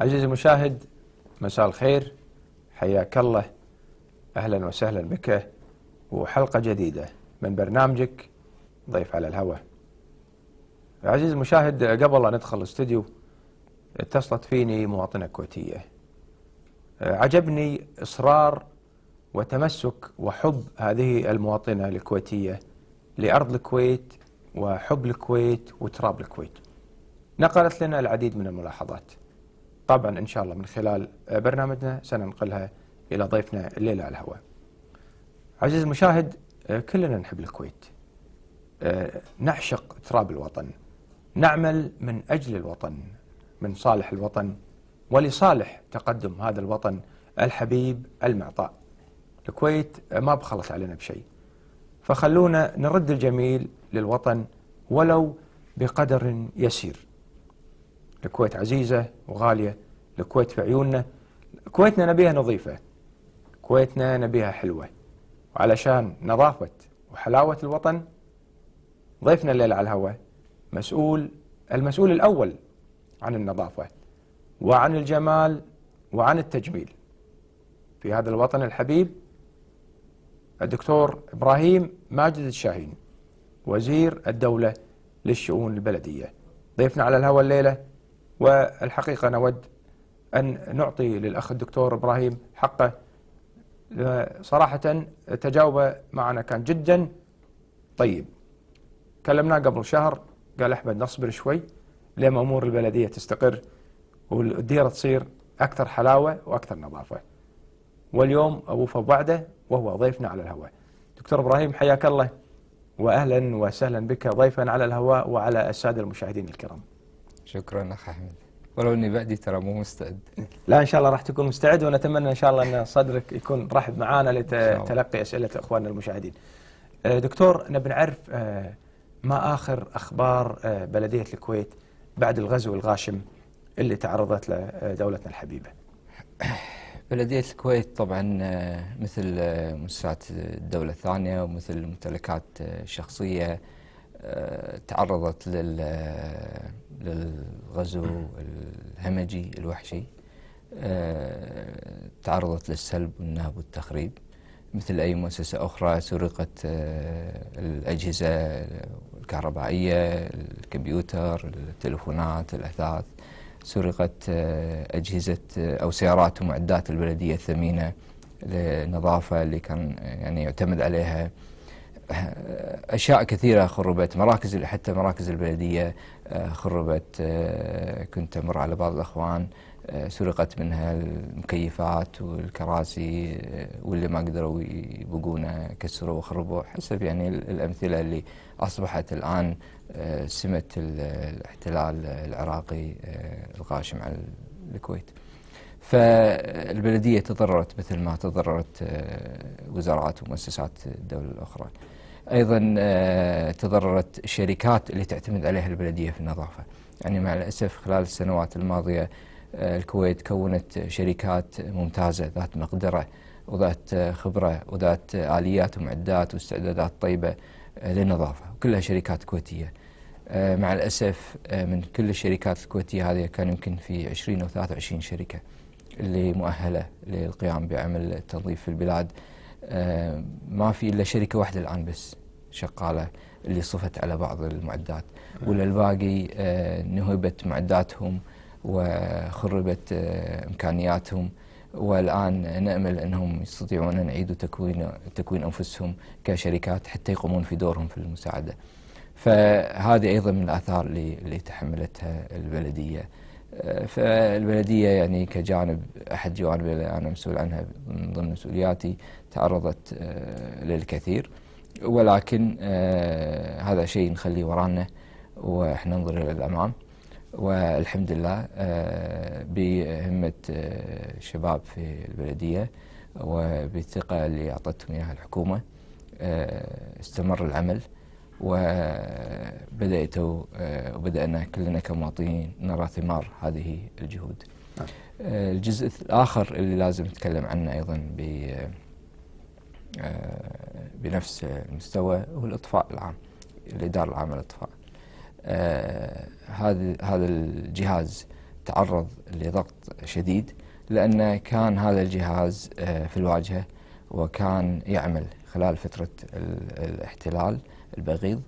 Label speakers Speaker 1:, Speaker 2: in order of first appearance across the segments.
Speaker 1: عزيزي المشاهد مساء الخير حياك الله أهلا وسهلا بك وحلقة جديدة من برنامجك ضيف على الهواء عزيزي المشاهد قبل أن ندخل الاستديو اتصلت فيني مواطنة كويتية عجبني إصرار وتمسك وحب هذه المواطنة الكويتية لأرض الكويت وحب الكويت وتراب الكويت نقلت لنا العديد من الملاحظات طبعا إن شاء الله من خلال برنامجنا سننقلها إلى ضيفنا الليلة على الهواء عزيزي المشاهد كلنا نحب الكويت نعشق تراب الوطن نعمل من أجل الوطن من صالح الوطن ولصالح تقدم هذا الوطن الحبيب المعطاء الكويت ما بخلت علينا بشيء فخلونا نرد الجميل للوطن ولو بقدر يسير الكويت عزيزة وغالية الكويت في عيوننا كويتنا نبيها نظيفة كويتنا نبيها حلوة وعلشان نظافة وحلاوة الوطن ضيفنا الليلة على الهواء مسؤول المسؤول الأول عن النظافة وعن الجمال وعن التجميل في هذا الوطن الحبيب الدكتور إبراهيم ماجد الشاهين وزير الدولة للشؤون البلدية ضيفنا على الهواء الليلة والحقيقة نود أن نعطي للأخ الدكتور إبراهيم حقه صراحة تجاوبه معنا كان جدا طيب كلمناه قبل شهر قال أحمد نصبر شوي لما أمور البلدية تستقر والديرة تصير أكثر حلاوة وأكثر نظافة واليوم أبوه بعده وهو ضيفنا على الهواء دكتور إبراهيم حياك الله وأهلا وسهلا بك ضيفا على الهواء وعلى السادة المشاهدين الكرام
Speaker 2: شكرا اخ احمد ولو اني
Speaker 1: بعدي ترى مو مستعد لا ان شاء الله راح تكون مستعد ونتمنى ان شاء الله ان صدرك يكون رحب معانا لتلقي اسئله اخواننا المشاهدين. آه، دكتور نبي نعرف آه، ما اخر اخبار آه، بلديه الكويت بعد الغزو الغاشم اللي تعرضت له دولتنا الحبيبه. بلديه الكويت طبعا
Speaker 2: مثل مؤسسات الدوله الثانيه ومثل ممتلكات شخصيه تعرضت للغزو الهمجي الوحشي آه، تعرضت للسلب والنهب والتخريب مثل أي مؤسسة أخرى سرقت آه، الأجهزة الكهربائية الكمبيوتر التلفونات الأثاث سرقت آه، أجهزة أو سيارات ومعدات البلدية الثمينة للنظافة اللي كان يعني يعتمد عليها آه، أشياء كثيرة خربت مراكز حتى مراكز البلدية آه، خربت آه، كنت أمر على بعض الأخوان سرقت منها المكيفات والكراسي واللي ما قدروا يبقونه كسروا وخربوا حسب يعني الأمثلة اللي أصبحت الآن سمة الاحتلال العراقي الغاشم على الكويت فالبلدية تضررت مثل ما تضررت وزارات ومؤسسات الدولة الأخرى ايضا آه، تضررت الشركات اللي تعتمد عليها البلديه في النظافه يعني مع الاسف خلال السنوات الماضيه آه، الكويت كونت شركات ممتازه ذات مقدره وذات آه، خبره وذات اليات ومعدات واستعدادات طيبه للنظافه كلها شركات كويتيه مع الاسف من كل الشركات الكويتيه هذه كان يمكن في 20 او 23 شركه اللي مؤهله للقيام بعمل التنظيف في البلاد ما في الا شركه واحده الان بس شغاله اللي صفت على بعض المعدات ولا الباقي آه، نهبت معداتهم وخربت آه، امكانياتهم والان نامل انهم يستطيعون ان يعيدوا تكوين تكوين انفسهم كشركات حتى يقومون في دورهم في المساعده. فهذه ايضا من الاثار اللي اللي تحملتها البلديه. آه، فالبلديه يعني كجانب احد جوانب انا مسؤول عنها من ضمن مسؤولياتي تعرضت للكثير ولكن آه هذا شيء نخليه ورانا واحنا ننظر الى الامام والحمد لله آه بهمه آه شباب في البلديه وبالثقه اللي اعطتهم اياها الحكومه آه، استمر العمل وبداتوا آه، وبدانا كلنا كمواطنين نرى ثمار هذه الجهود. نعم. آه، الجزء الاخر اللي لازم نتكلم عنه ايضا ب آه، بنفس المستوى هو الإطفاء العام الإدارة العامة للإطفاء آه، هذا هذا الجهاز تعرض لضغط شديد لأن كان هذا الجهاز آه، في الواجهة وكان يعمل خلال فترة الاحتلال البغيض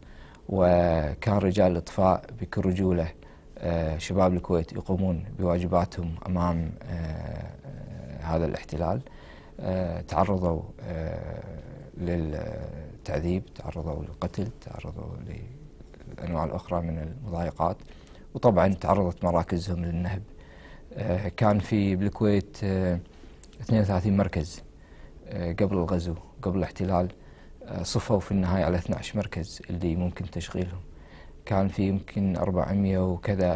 Speaker 2: وكان رجال الإطفاء بكل رجولة شباب الكويت يقومون بواجباتهم أمام هذا الاحتلال آه، تعرضوا آه، للتعذيب تعرضوا للقتل تعرضوا للأنواع الأخرى من المضايقات وطبعا تعرضت مراكزهم للنهب آه، كان في بالكويت 32 مركز قبل الغزو قبل الاحتلال صفوا في النهاية على 12 مركز اللي ممكن تشغيلهم كان في يمكن 400 وكذا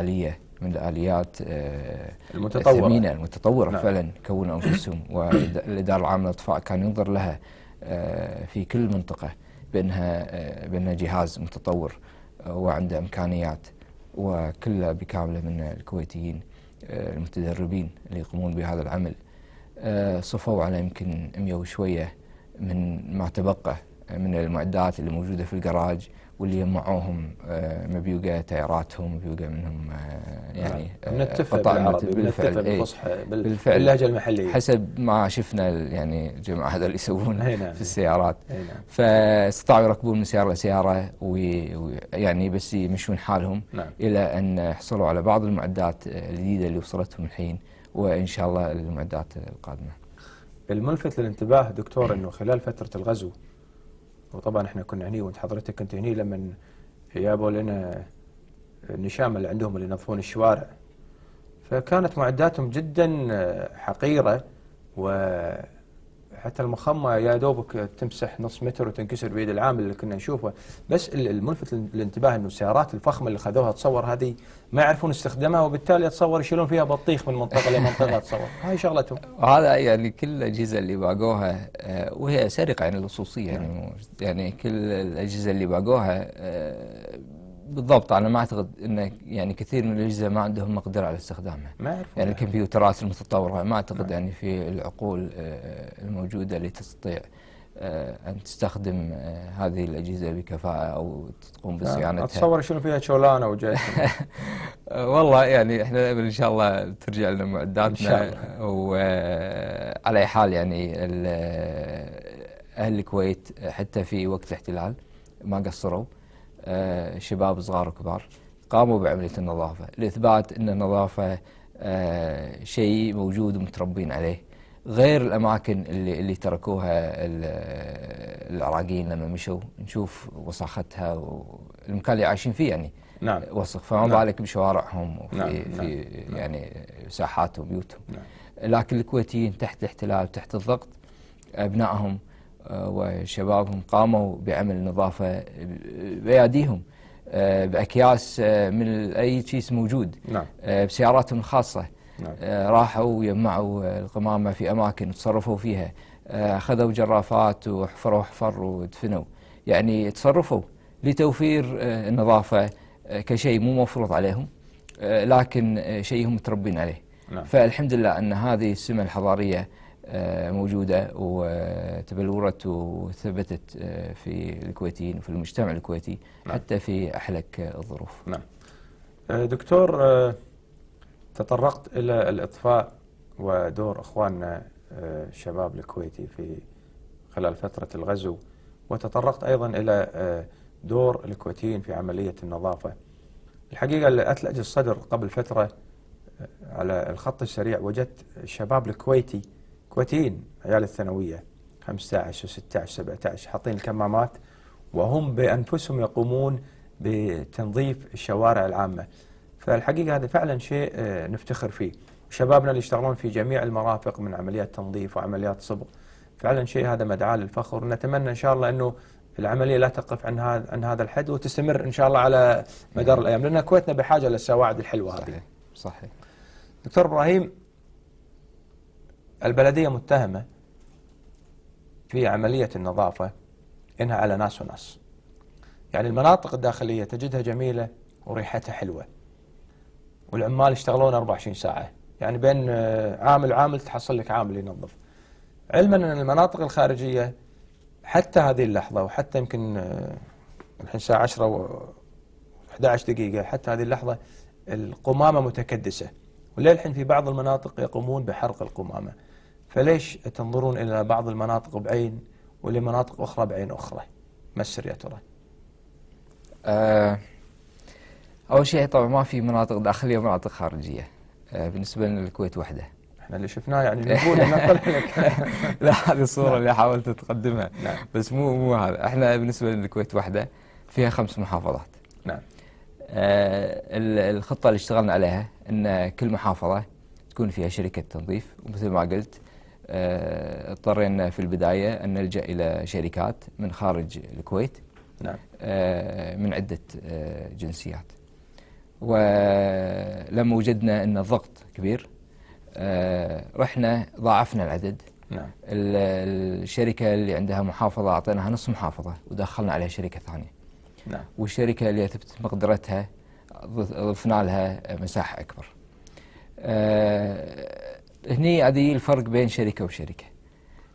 Speaker 2: آلية من الاليات آه، المتطوره الثمينه المتطوره نعم. فعلا كونوا انفسهم والاداره العامه للاطفاء كان ينظر لها آه، في كل منطقه بانها آه، بانها جهاز متطور وعنده امكانيات وكلها بكامله من الكويتيين المتدربين اللي يقومون بهذا العمل صفوا على يمكن 100 وشويه من ما تبقى من المعدات اللي موجوده في الجراج واللي آه، ما بيوقع تياراتهم بيوقع منهم آه، يعني نعم. آه، نتفق بالعربي بالفعل نتفق إيه، بالفصحى بالفعل باللهجة المحلية حسب ما شفنا يعني الجماعة هذول اللي يسوونه نعم. في السيارات نعم. فاستطاعوا يركبون من سيارة لسيارة ويعني بس يمشون حالهم نعم. إلى أن حصلوا على بعض المعدات الجديدة اللي وصلتهم الحين وإن شاء الله المعدات القادمة
Speaker 1: الملفت للانتباه دكتور أنه خلال فترة الغزو وطبعا احنا كنا هني وانت حضرتك كنت هني لما جابوا لنا النشام اللي عندهم اللي ينظفون الشوارع فكانت معداتهم جدا حقيره و حتى المخمه يا دوبك تمسح نص متر وتنكسر بيد العامل اللي كنا نشوفه بس الملفت للانتباه انه السيارات الفخمه اللي خذوها تصور هذه ما يعرفون استخدامها وبالتالي اتصور يشيلون فيها بطيخ من منطقه لمنطقه اتصور هاي شغلتهم
Speaker 2: هذا يعني كل الاجهزه اللي باقوها آه، وهي سرقه يعني اللصوصيه يعني يعني كل الاجهزه اللي باقوها آه، بالضبط انا ما اعتقد ان يعني كثير من الاجهزه ما عندهم مقدره على استخدامها ما يعرفون يعني, يعني. الكمبيوترات المتطوره ما اعتقد ما. نعم. يعني في العقول آه، الموجوده اللي تستطيع آه، ان تستخدم آه، هذه الاجهزه بكفاءه او تقوم نعم. بصيانتها اتصور
Speaker 1: شنو فيها شولانه جاي
Speaker 2: والله يعني احنا ان شاء الله ترجع لنا معداتنا وعلى اي حال يعني اهل الكويت حتى في وقت الاحتلال ما قصروا آه، شباب صغار وكبار قاموا بعملية النظافة لإثبات أن النظافة آه، شيء موجود ومتربين عليه غير الأماكن اللي, اللي تركوها العراقيين آه، لما مشوا نشوف وصختها والمكان اللي عايشين فيه يعني نعم وسخ فما نعم. بالك بشوارعهم وفي نعم. في نعم. نعم. يعني ساحات وبيوتهم نعم. لكن الكويتيين تحت الاحتلال وتحت الضغط أبنائهم آه، وشبابهم قاموا بعمل نظافة آه، بأيديهم آه، بأكياس من أي شيء موجود نعم. بسياراتهم الخاصة نعم. راحوا يجمعوا القمامة في أماكن تصرفوا فيها أخذوا جرافات وحفروا حفر ودفنوا يعني تصرفوا لتوفير النظافة كشيء مو مفروض عليهم لكن شيء هم متربين عليه نعم. فالحمد لله أن هذه السمة الحضارية آه، موجودة وتبلورت وثبتت آه، في الكويتيين وفي المجتمع الكويتي نعم. حتى في أحلك الظروف نعم
Speaker 1: آه، دكتور تطرقت إلى الإطفاء ودور أخواننا الشباب الكويتي في خلال فترة الغزو وتطرقت أيضا إلى دور الكويتيين في عملية النظافة الحقيقة اللي أثلج الصدر قبل فترة على الخط السريع وجدت الشباب الكويتي كويتيين عيال الثانويه 15 و16 17 حاطين الكمامات وهم بانفسهم يقومون بتنظيف الشوارع العامه فالحقيقه هذا فعلا شيء آه، نفتخر فيه شبابنا اللي يشتغلون في جميع المرافق من عمليات تنظيف وعمليات صبغ فعلا شيء هذا مدعاة للفخر نتمنى إن شاء الله أنه العملية لا تقف عن هذا عن هذا الحد وتستمر إن شاء الله على مدار نعم. الأيام لأن كويتنا بحاجة للسواعد الحلوة صحيح. هذه صحيح دكتور إبراهيم البلدية متهمة في عملية النظافة إنها على ناس وناس يعني المناطق الداخلية تجدها جميلة وريحتها حلوة والعمال يشتغلون 24 ساعة يعني بين آه، عامل عامل تحصل لك عامل ينظف علما أن المناطق الخارجية حتى هذه اللحظة وحتى يمكن آه، الحين الساعة 10 و 11 دقيقة حتى هذه اللحظة القمامة متكدسة وللحين في بعض المناطق يقومون بحرق القمامة فليش تنظرون إلى بعض المناطق بعين ولمناطق أخرى بعين أخرى ما السر يا ترى
Speaker 2: أه أول شيء طبعا ما في مناطق داخلية ومناطق خارجية أه بالنسبة للكويت وحده. احنا اللي شفناه يعني نقول لك لا هذه الصورة نعم. اللي حاولت تقدمها نعم. بس مو مو هذا احنا بالنسبة للكويت وحده فيها خمس محافظات نعم آه الخطة اللي اشتغلنا عليها أن كل محافظة تكون فيها شركة تنظيف ومثل ما قلت آه، اضطرينا في البداية أن نلجأ إلى شركات من خارج الكويت
Speaker 1: نعم. آه،
Speaker 2: من عدة آه، جنسيات ولما وجدنا أن الضغط كبير رحنا ضاعفنا العدد نعم. الشركة اللي عندها محافظة أعطيناها نص محافظة ودخلنا عليها شركة ثانية نعم. والشركة اللي اثبتت مقدرتها ضفنا لها مساحة أكبر هني عادي الفرق بين شركة وشركة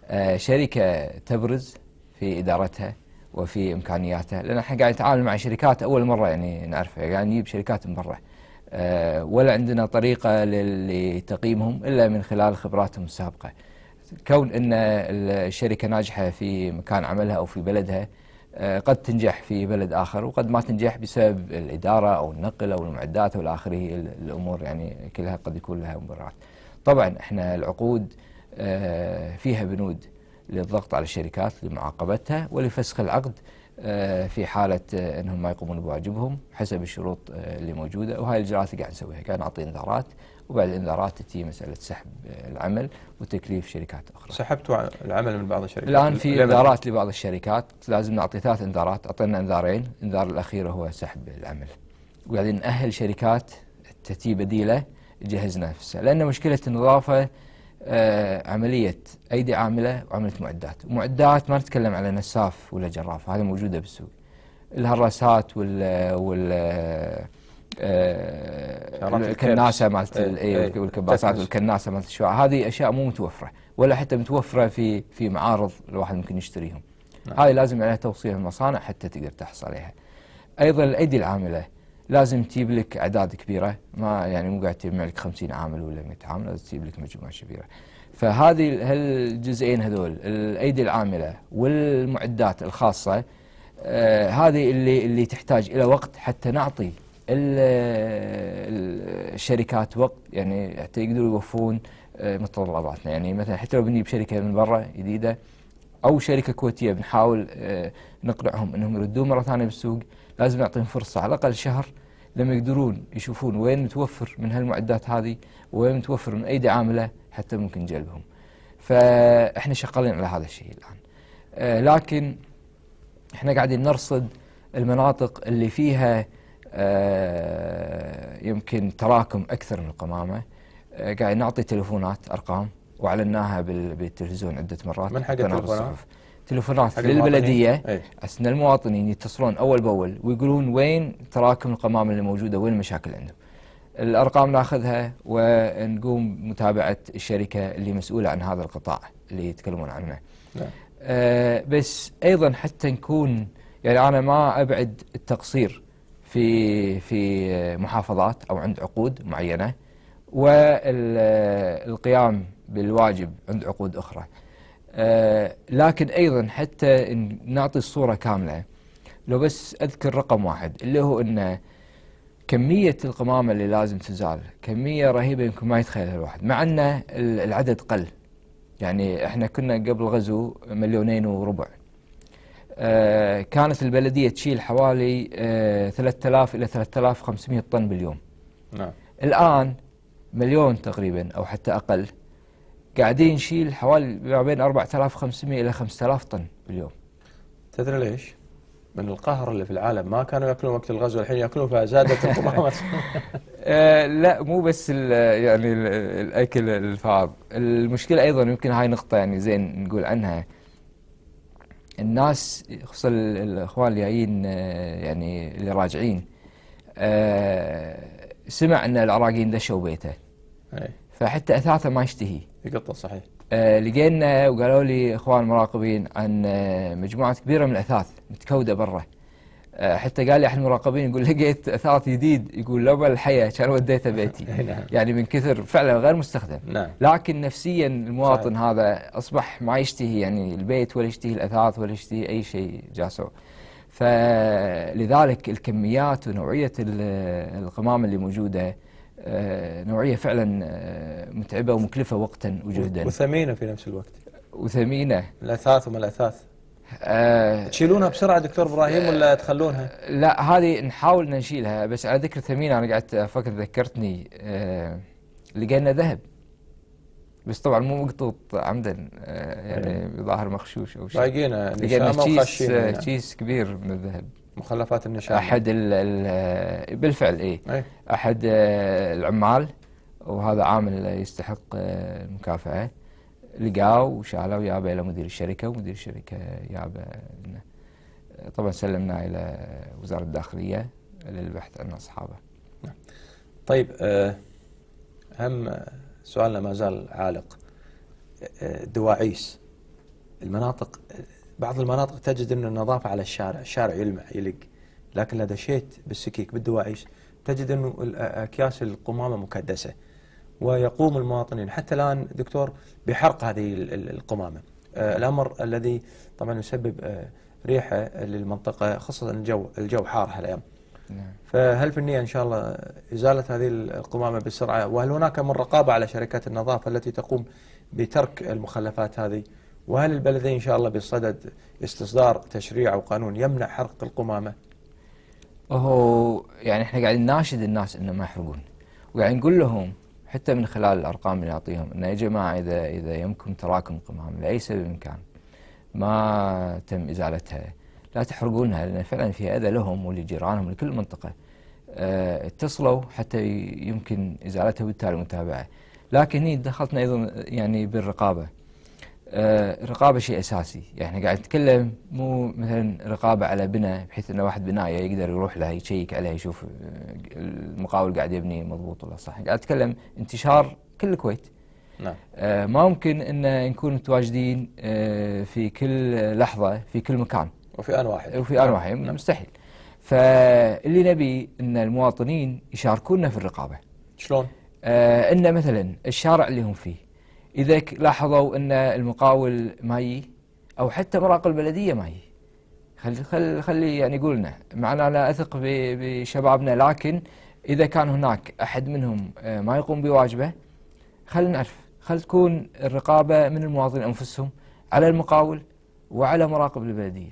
Speaker 2: آه، شركة تبرز في إدارتها وفي إمكانياتها لأن احنا قاعد نتعامل مع شركات أول مرة يعني نعرفها قاعد يعني نجيب شركات من برا آه، ولا عندنا طريقة لتقييمهم إلا من خلال خبراتهم السابقة كون أن الشركة ناجحة في مكان عملها أو في بلدها آه، قد تنجح في بلد آخر وقد ما تنجح بسبب الإدارة أو النقل أو المعدات أو الآخره الأمور يعني كلها قد يكون لها مبررات طبعا احنا العقود آه، فيها بنود للضغط على الشركات لمعاقبتها ولفسخ العقد آه، في حالة آه، أنهم ما يقومون بواجبهم حسب الشروط اللي موجودة وهاي الإجراءات اللي قاعد نسويها قاعد نعطي إنذارات وبعد الإنذارات تتي مسألة سحب العمل وتكليف شركات أخرى سحبتوا العمل من بعض الشركات الآن في إنذارات لبعض الشركات لازم نعطي ثلاث إنذارات أعطينا إنذارين الإنذار الأخير هو سحب العمل وقاعدين نأهل شركات تتي بديلة يجهز نفسه لأن مشكلة النظافة آه، عملية أيدي عاملة وعملية معدات معدات ما نتكلم على نساف ولا جراف هذا موجودة بالسوق الهراسات وال وال آه، الكناسه مالت إيه، إيه، إيه، والكباسات والكناسه مالت الشعاع هذه اشياء مو متوفره ولا حتى متوفره في في معارض الواحد ممكن يشتريهم نعم. هذه لازم عليها توصيل المصانع حتى تقدر تحصل عليها ايضا الايدي العامله لازم تجيب لك اعداد كبيره ما يعني مو قاعد تجمع لك 50 عامل ولا 100 عامل لازم تجيب لك مجموعه كبيره فهذه هالجزئين هذول الايدي العامله والمعدات الخاصه آه هذه اللي اللي تحتاج الى وقت حتى نعطي الشركات وقت يعني حتى يقدروا يوفون آه متطلباتنا يعني مثلا حتى لو بنجيب شركه من برا جديده او شركه كويتيه بنحاول آه نقنعهم انهم يردون مره ثانيه بالسوق لازم نعطيهم فرصه على الاقل شهر لما يقدرون يشوفون وين متوفر من هالمعدات هذه وين متوفر من ايدي عامله حتى ممكن نجلبهم. فاحنا شغالين على هذا الشيء الان. آه لكن احنا قاعدين نرصد المناطق اللي فيها آه يمكن تراكم اكثر من القمامه آه قاعد نعطي تليفونات ارقام وعلناها بالتلفزيون عده مرات من حق التلفونات تليفونات للبلديه أي. اثناء المواطنين يتصلون اول باول ويقولون وين تراكم القمامه اللي موجوده وين المشاكل عندهم الارقام ناخذها ونقوم متابعه الشركه اللي مسؤوله عن هذا القطاع اللي يتكلمون عنه نعم. آه بس ايضا حتى نكون يعني انا ما ابعد التقصير في في محافظات او عند عقود معينه والقيام بالواجب عند عقود اخرى. آه، لكن أيضا حتى نعطي الصورة كاملة لو بس أذكر رقم واحد اللي هو أن كمية القمامة اللي لازم تزال كمية رهيبة يمكن ما يتخيلها الواحد مع أن العدد قل يعني احنا كنا قبل غزو مليونين وربع آه كانت البلدية تشيل حوالي آه 3000 إلى 3500 طن باليوم نعم. الآن مليون تقريبا أو حتى أقل قاعدين نشيل حوالي ما بين 4500
Speaker 1: الى 5000 طن باليوم تدري ليش؟ من القهر اللي في العالم ما كانوا ياكلون وقت الغزو الحين ياكلون فزادت القمامات آه لا مو بس الـ
Speaker 2: يعني الـ الاكل الفاض المشكله ايضا يمكن هاي نقطه يعني زين نقول عنها الناس خصوصا الاخوان اللي جايين آه، يعني اللي راجعين آه سمع ان العراقيين دشوا بيته إيه. فحتى اثاثه ما يشتهي قطه صحيح آه، لقينا وقالوا لي إخوان المراقبين عن آه، مجموعة كبيرة من الأثاث متكودة برا آه، حتى قال لي أحد المراقبين يقول لقيت أثاث جديد يقول لو الحياة كان وديته بيتي نعم. يعني من كثر فعلا غير مستخدم نعم. لكن نفسيا المواطن هذا أصبح ما يشتهي يعني البيت ولا يشتهي الأثاث ولا يشتهي أي شيء جاسو فلذلك الكميات ونوعية القمامة اللي موجودة آه، نوعيه فعلا آه، متعبه ومكلفه وقتا وجهدا
Speaker 1: وثمينه في نفس الوقت
Speaker 2: وثمينه
Speaker 1: الاثاث وما الاثاث أه تشيلونها بسرعه دكتور ابراهيم آه، ولا تخلونها؟ لا
Speaker 2: هذه نحاول نشيلها بس على ذكر ثمينه انا قعدت افكر ذكرتني أه لقينا ذهب بس طبعا مو مقطوط عمدا يعني أيوة. ظاهر مغشوش او شيء لقينا شيس كبير من الذهب مخلفات النشامة أحد الـ الـ آه، بالفعل إيه أي. أحد آه، العمال وهذا عامل يستحق آه، المكافأة لقاه وشاله ويابه إلى مدير الشركة ومدير الشركة يابه طبعا سلمناه إلى وزارة
Speaker 1: الداخلية للبحث عن أصحابه نعم. طيب هم سؤالنا ما زال عالق دواعيس المناطق بعض المناطق تجد أن النظافة على الشارع الشارع يلمع يلق لكن اذا دشيت بالسكيك بالدواعيش تجد أنه أكياس القمامة مكدسة ويقوم المواطنين حتى الآن دكتور بحرق هذه القمامة الأمر الذي طبعا يسبب ريحة للمنطقة خاصة الجو الجو حار هالأيام نعم. فهل في النية إن شاء الله إزالة هذه القمامة بسرعة وهل هناك من رقابة على شركات النظافة التي تقوم بترك المخلفات هذه وهل البلدين إن شاء الله بصدد استصدار تشريع أو قانون يمنع حرق القمامة
Speaker 2: هو يعني احنا قاعدين ناشد الناس انه ما يحرقون وقاعدين نقول لهم حتى من خلال الارقام اللي نعطيهم انه يا جماعه اذا اذا يمكن تراكم قمامه لاي سبب كان ما تم ازالتها لا تحرقونها لان فعلا في اذى لهم ولجيرانهم لكل منطقه آه، اتصلوا حتى يمكن ازالتها وبالتالي متابعه لكن هنا دخلتنا ايضا يعني بالرقابه الرقابه آه، شيء اساسي يعني احنا قاعد نتكلم مو مثلا رقابه على بناء بحيث انه واحد بنايه يقدر يروح لها يشيك عليها يشوف آه، المقاول قاعد يبني مضبوط ولا صح قاعد اتكلم انتشار كل الكويت نعم آه ما ممكن ان نكون متواجدين آه في كل لحظه في كل مكان وفي ان واحد وفي ان نعم. واحد نعم. مستحيل فاللي نبي ان المواطنين يشاركونا في الرقابه شلون آه ان مثلا الشارع اللي هم فيه إذا لاحظوا أن المقاول ما يجي أو حتى مراقب البلدية ما يجي خلي خل خلي يعني يقولنا معنا أنا أثق بشبابنا لكن إذا كان هناك أحد منهم آه، ما يقوم بواجبه خلينا نعرف خل تكون الرقابة من المواطنين أنفسهم على المقاول وعلى مراقب البلدية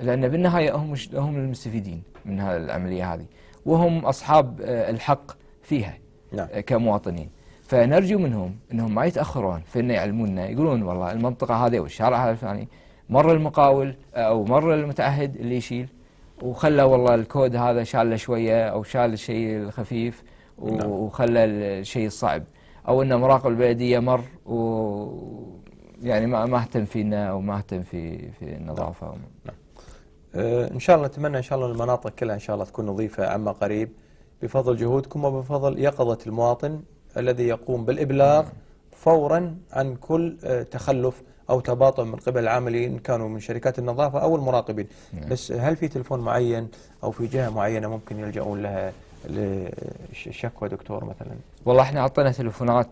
Speaker 2: لأن بالنهاية هم هم المستفيدين من هذه العملية هذه وهم أصحاب آه، الحق فيها نعم. آه، كمواطنين فنرجو منهم انهم ما يتاخرون في انه يعلمونا يقولون والله المنطقه هذه والشارع هذا الفلاني مر المقاول آه، او مر المتعهد اللي يشيل وخلى والله الكود هذا شاله شويه او شال الشيء الخفيف نعم. وخلى الشيء الصعب او ان مراقب البلديه مر و يعني ما ما اهتم فينا او ما اهتم في في النظافه نعم. نعم.
Speaker 1: آه، ان شاء الله نتمنى ان شاء الله المناطق كلها ان شاء الله تكون نظيفه عما قريب بفضل جهودكم وبفضل يقظه المواطن الذي يقوم بالإبلاغ فورا عن كل آه، تخلف أو تباطؤ من قبل العاملين كانوا من شركات النظافة أو المراقبين نعم. بس هل في تلفون معين أو في جهة معينة ممكن يلجؤون لها للشكوى دكتور مثلا والله احنا اعطينا
Speaker 2: تلفونات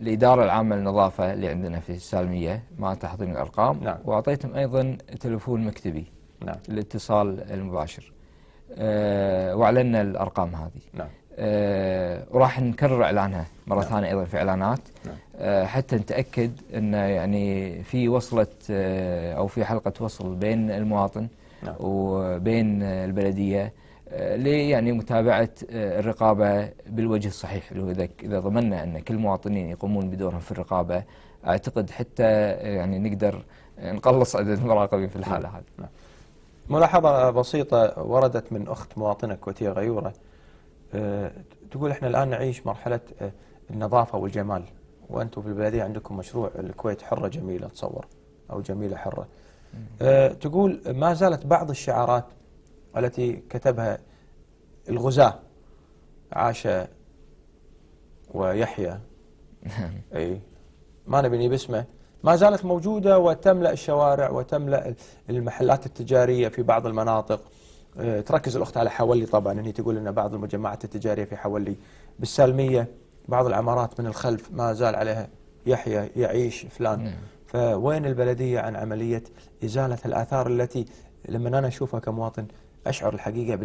Speaker 2: الاداره آه، العامه للنظافه اللي عندنا في السالميه مع تحضير الارقام نعم. واعطيتهم ايضا تلفون مكتبي نعم. الاتصال المباشر اه واعلنا الارقام هذه نعم. وراح آه، نكرر اعلانها مره نعم. ثانيه ايضا في اعلانات نعم. آه، حتى نتاكد ان يعني في وصله آه، او في حلقه وصل بين المواطن نعم. وبين البلديه لي يعني متابعه الرقابه بالوجه الصحيح اذا اذا ضمننا ان كل المواطنين يقومون بدورهم في الرقابه اعتقد حتى يعني نقدر نقلص عدد المراقبين في الحاله نعم.
Speaker 1: هذه. نعم. ملاحظه بسيطه وردت من اخت مواطنه كويتيه غيوره آه، تقول احنا الان نعيش مرحله آه، النظافه والجمال وانتم في البلديه عندكم مشروع الكويت حره جميله اتصور او جميله حره. آه، تقول ما زالت بعض الشعارات التي كتبها الغزاة عاش ويحيى اي ما نبي باسمه ما زالت موجوده وتملا الشوارع وتملا المحلات التجاريه في بعض المناطق آه، تركز الأخت على حولي طبعا هي تقول أن بعض المجمعات التجارية في حولي بالسالمية بعض العمارات من الخلف ما زال عليها يحيى يعيش فلان فوين البلدية عن عملية إزالة الآثار التي لما أنا أشوفها كمواطن أشعر الحقيقة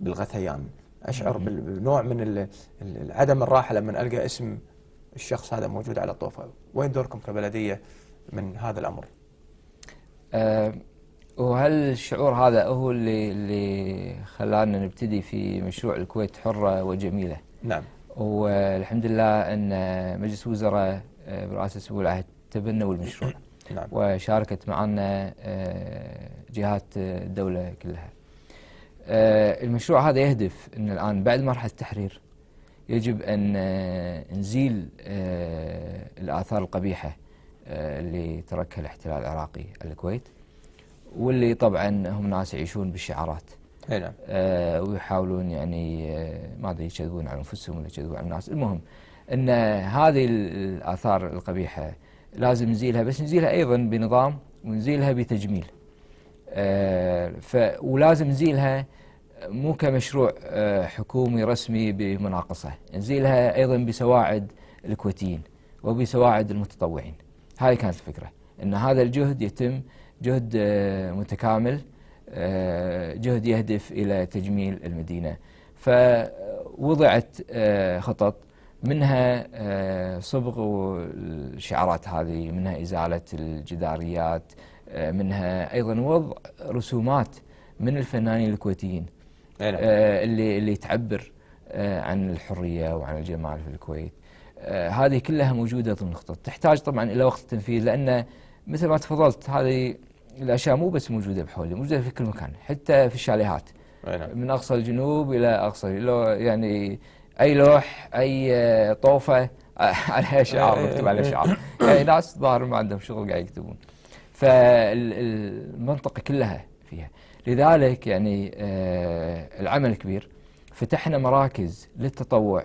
Speaker 1: بالغثيان أشعر بنوع من عدم الراحة لما ألقى اسم الشخص هذا موجود على الطوفة وين دوركم كبلدية من هذا الأمر؟ أه وهل الشعور هذا هو اللي
Speaker 2: اللي خلانا نبتدي في مشروع الكويت حره وجميله؟ نعم. والحمد لله ان مجلس الوزراء آه، برئاسه سمو العهد تبنوا المشروع. نعم. وشاركت معنا آه، جهات الدوله كلها. آه، المشروع هذا يهدف ان الان بعد مرحله التحرير يجب ان نزيل الاثار القبيحه اللي تركها الاحتلال العراقي على الكويت. واللي طبعا هم ناس يعيشون بالشعارات اي نعم آه ويحاولون يعني آه ما ادري يكذبون على انفسهم ولا يكذبون على الناس المهم ان هذه الاثار القبيحه لازم نزيلها بس نزيلها ايضا بنظام ونزيلها بتجميل آه ف ولازم نزيلها مو كمشروع آه حكومي رسمي بمناقصه نزيلها ايضا بسواعد الكويتيين وبسواعد المتطوعين هاي كانت الفكره ان هذا الجهد يتم جهد آه، متكامل آه، جهد يهدف إلى تجميل المدينة فوضعت آه، خطط منها صبغ الشعارات هذه منها إزالة الجداريات منها أيضا وضع رسومات من الفنانين الكويتيين نعم. اللي اللي تعبر عن الحرية وعن الجمال في الكويت هذه كلها موجودة ضمن الخطط تحتاج طبعا إلى وقت التنفيذ لأن مثل ما تفضلت هذه الاشياء مو بس موجوده بحولي موجوده في كل مكان حتى في الشاليهات نعم. من اقصى الجنوب الى اقصى لو يعني اي لوح اي آه، طوفه آه، عليها شعار مكتوب عليها شعار يعني ناس ظاهر ما عندهم شغل قاعد يكتبون فالمنطقه كلها فيها لذلك يعني آه، العمل كبير فتحنا مراكز للتطوع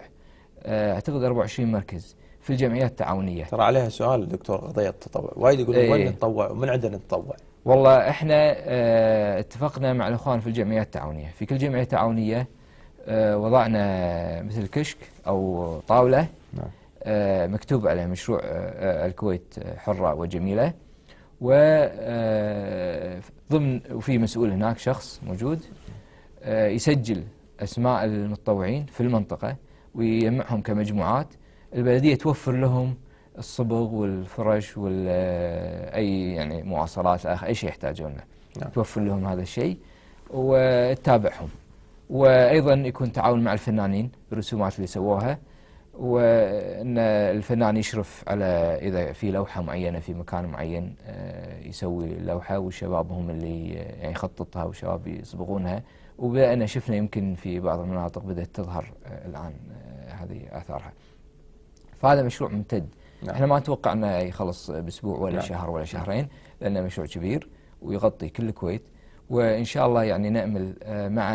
Speaker 2: اعتقد 24 مركز في الجمعيات التعاونيه ترى عليها سؤال دكتور قضيه التطوع وايد يقولون إيه. وين
Speaker 1: نتطوع ومن عندنا نتطوع
Speaker 2: والله احنا آه، اتفقنا مع الاخوان في الجمعيات التعاونيه، في كل جمعيه تعاونيه آه، وضعنا مثل كشك او طاوله نعم. آه، مكتوب على مشروع الكويت حره وجميله و ضمن وفي مسؤول هناك شخص موجود يسجل اسماء المتطوعين في المنطقه ويجمعهم كمجموعات، البلديه توفر لهم الصبغ والفرش والاي يعني مواصلات اي شيء يحتاجونه نعم. توفر لهم هذا الشيء وتتابعهم وايضا يكون تعاون مع الفنانين بالرسومات اللي سووها وان الفنان يشرف على اذا في لوحه معينه في مكان معين آه، يسوي اللوحه والشباب هم اللي آه، يعني يخططها والشباب يصبغونها وبدأنا شفنا يمكن في بعض المناطق بدات تظهر آه، الان هذه اثارها. فهذا مشروع ممتد. نعم. احنا ما نتوقع انه يخلص باسبوع ولا نعم. شهر ولا نعم. شهرين لانه مشروع كبير ويغطي كل الكويت وان شاء الله يعني نامل آه، مع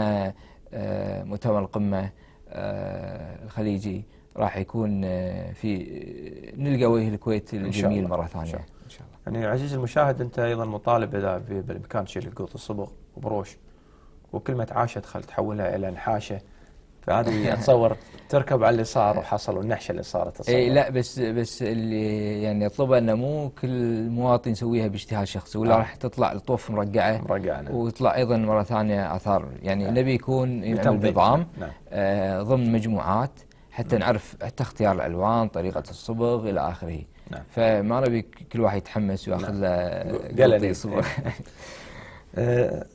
Speaker 2: آه، مؤتمر القمه آه، الخليجي راح يكون في نلقى وجه الكويت الجميل مره ثانيه إن شاء,
Speaker 1: الله. ان شاء الله يعني عزيزي المشاهد انت ايضا مطالب اذا بالامكان تشيل القوط الصبغ وبروش وكلمه عاشه تحولها الى نحاشه فهذه اتصور تركب على اللي صار وحصل والنحشة اللي صارت الصراحة. إيه لا بس بس اللي يعني اطلبه انه مو كل مواطن
Speaker 2: يسويها باجتهاد شخصي ولا آه. راح تطلع الطوف مرقعه مرقعه نعم. ويطلع ايضا مره ثانيه اثار يعني آه. نبي يكون يعمل يعني بنظام نعم. آه ضمن مجموعات حتى نعم. نعرف حتى اختيار الالوان طريقه نعم. الصبغ الى اخره نعم. فما نبي كل واحد يتحمس وياخذ
Speaker 1: نعم. له صبغ آه،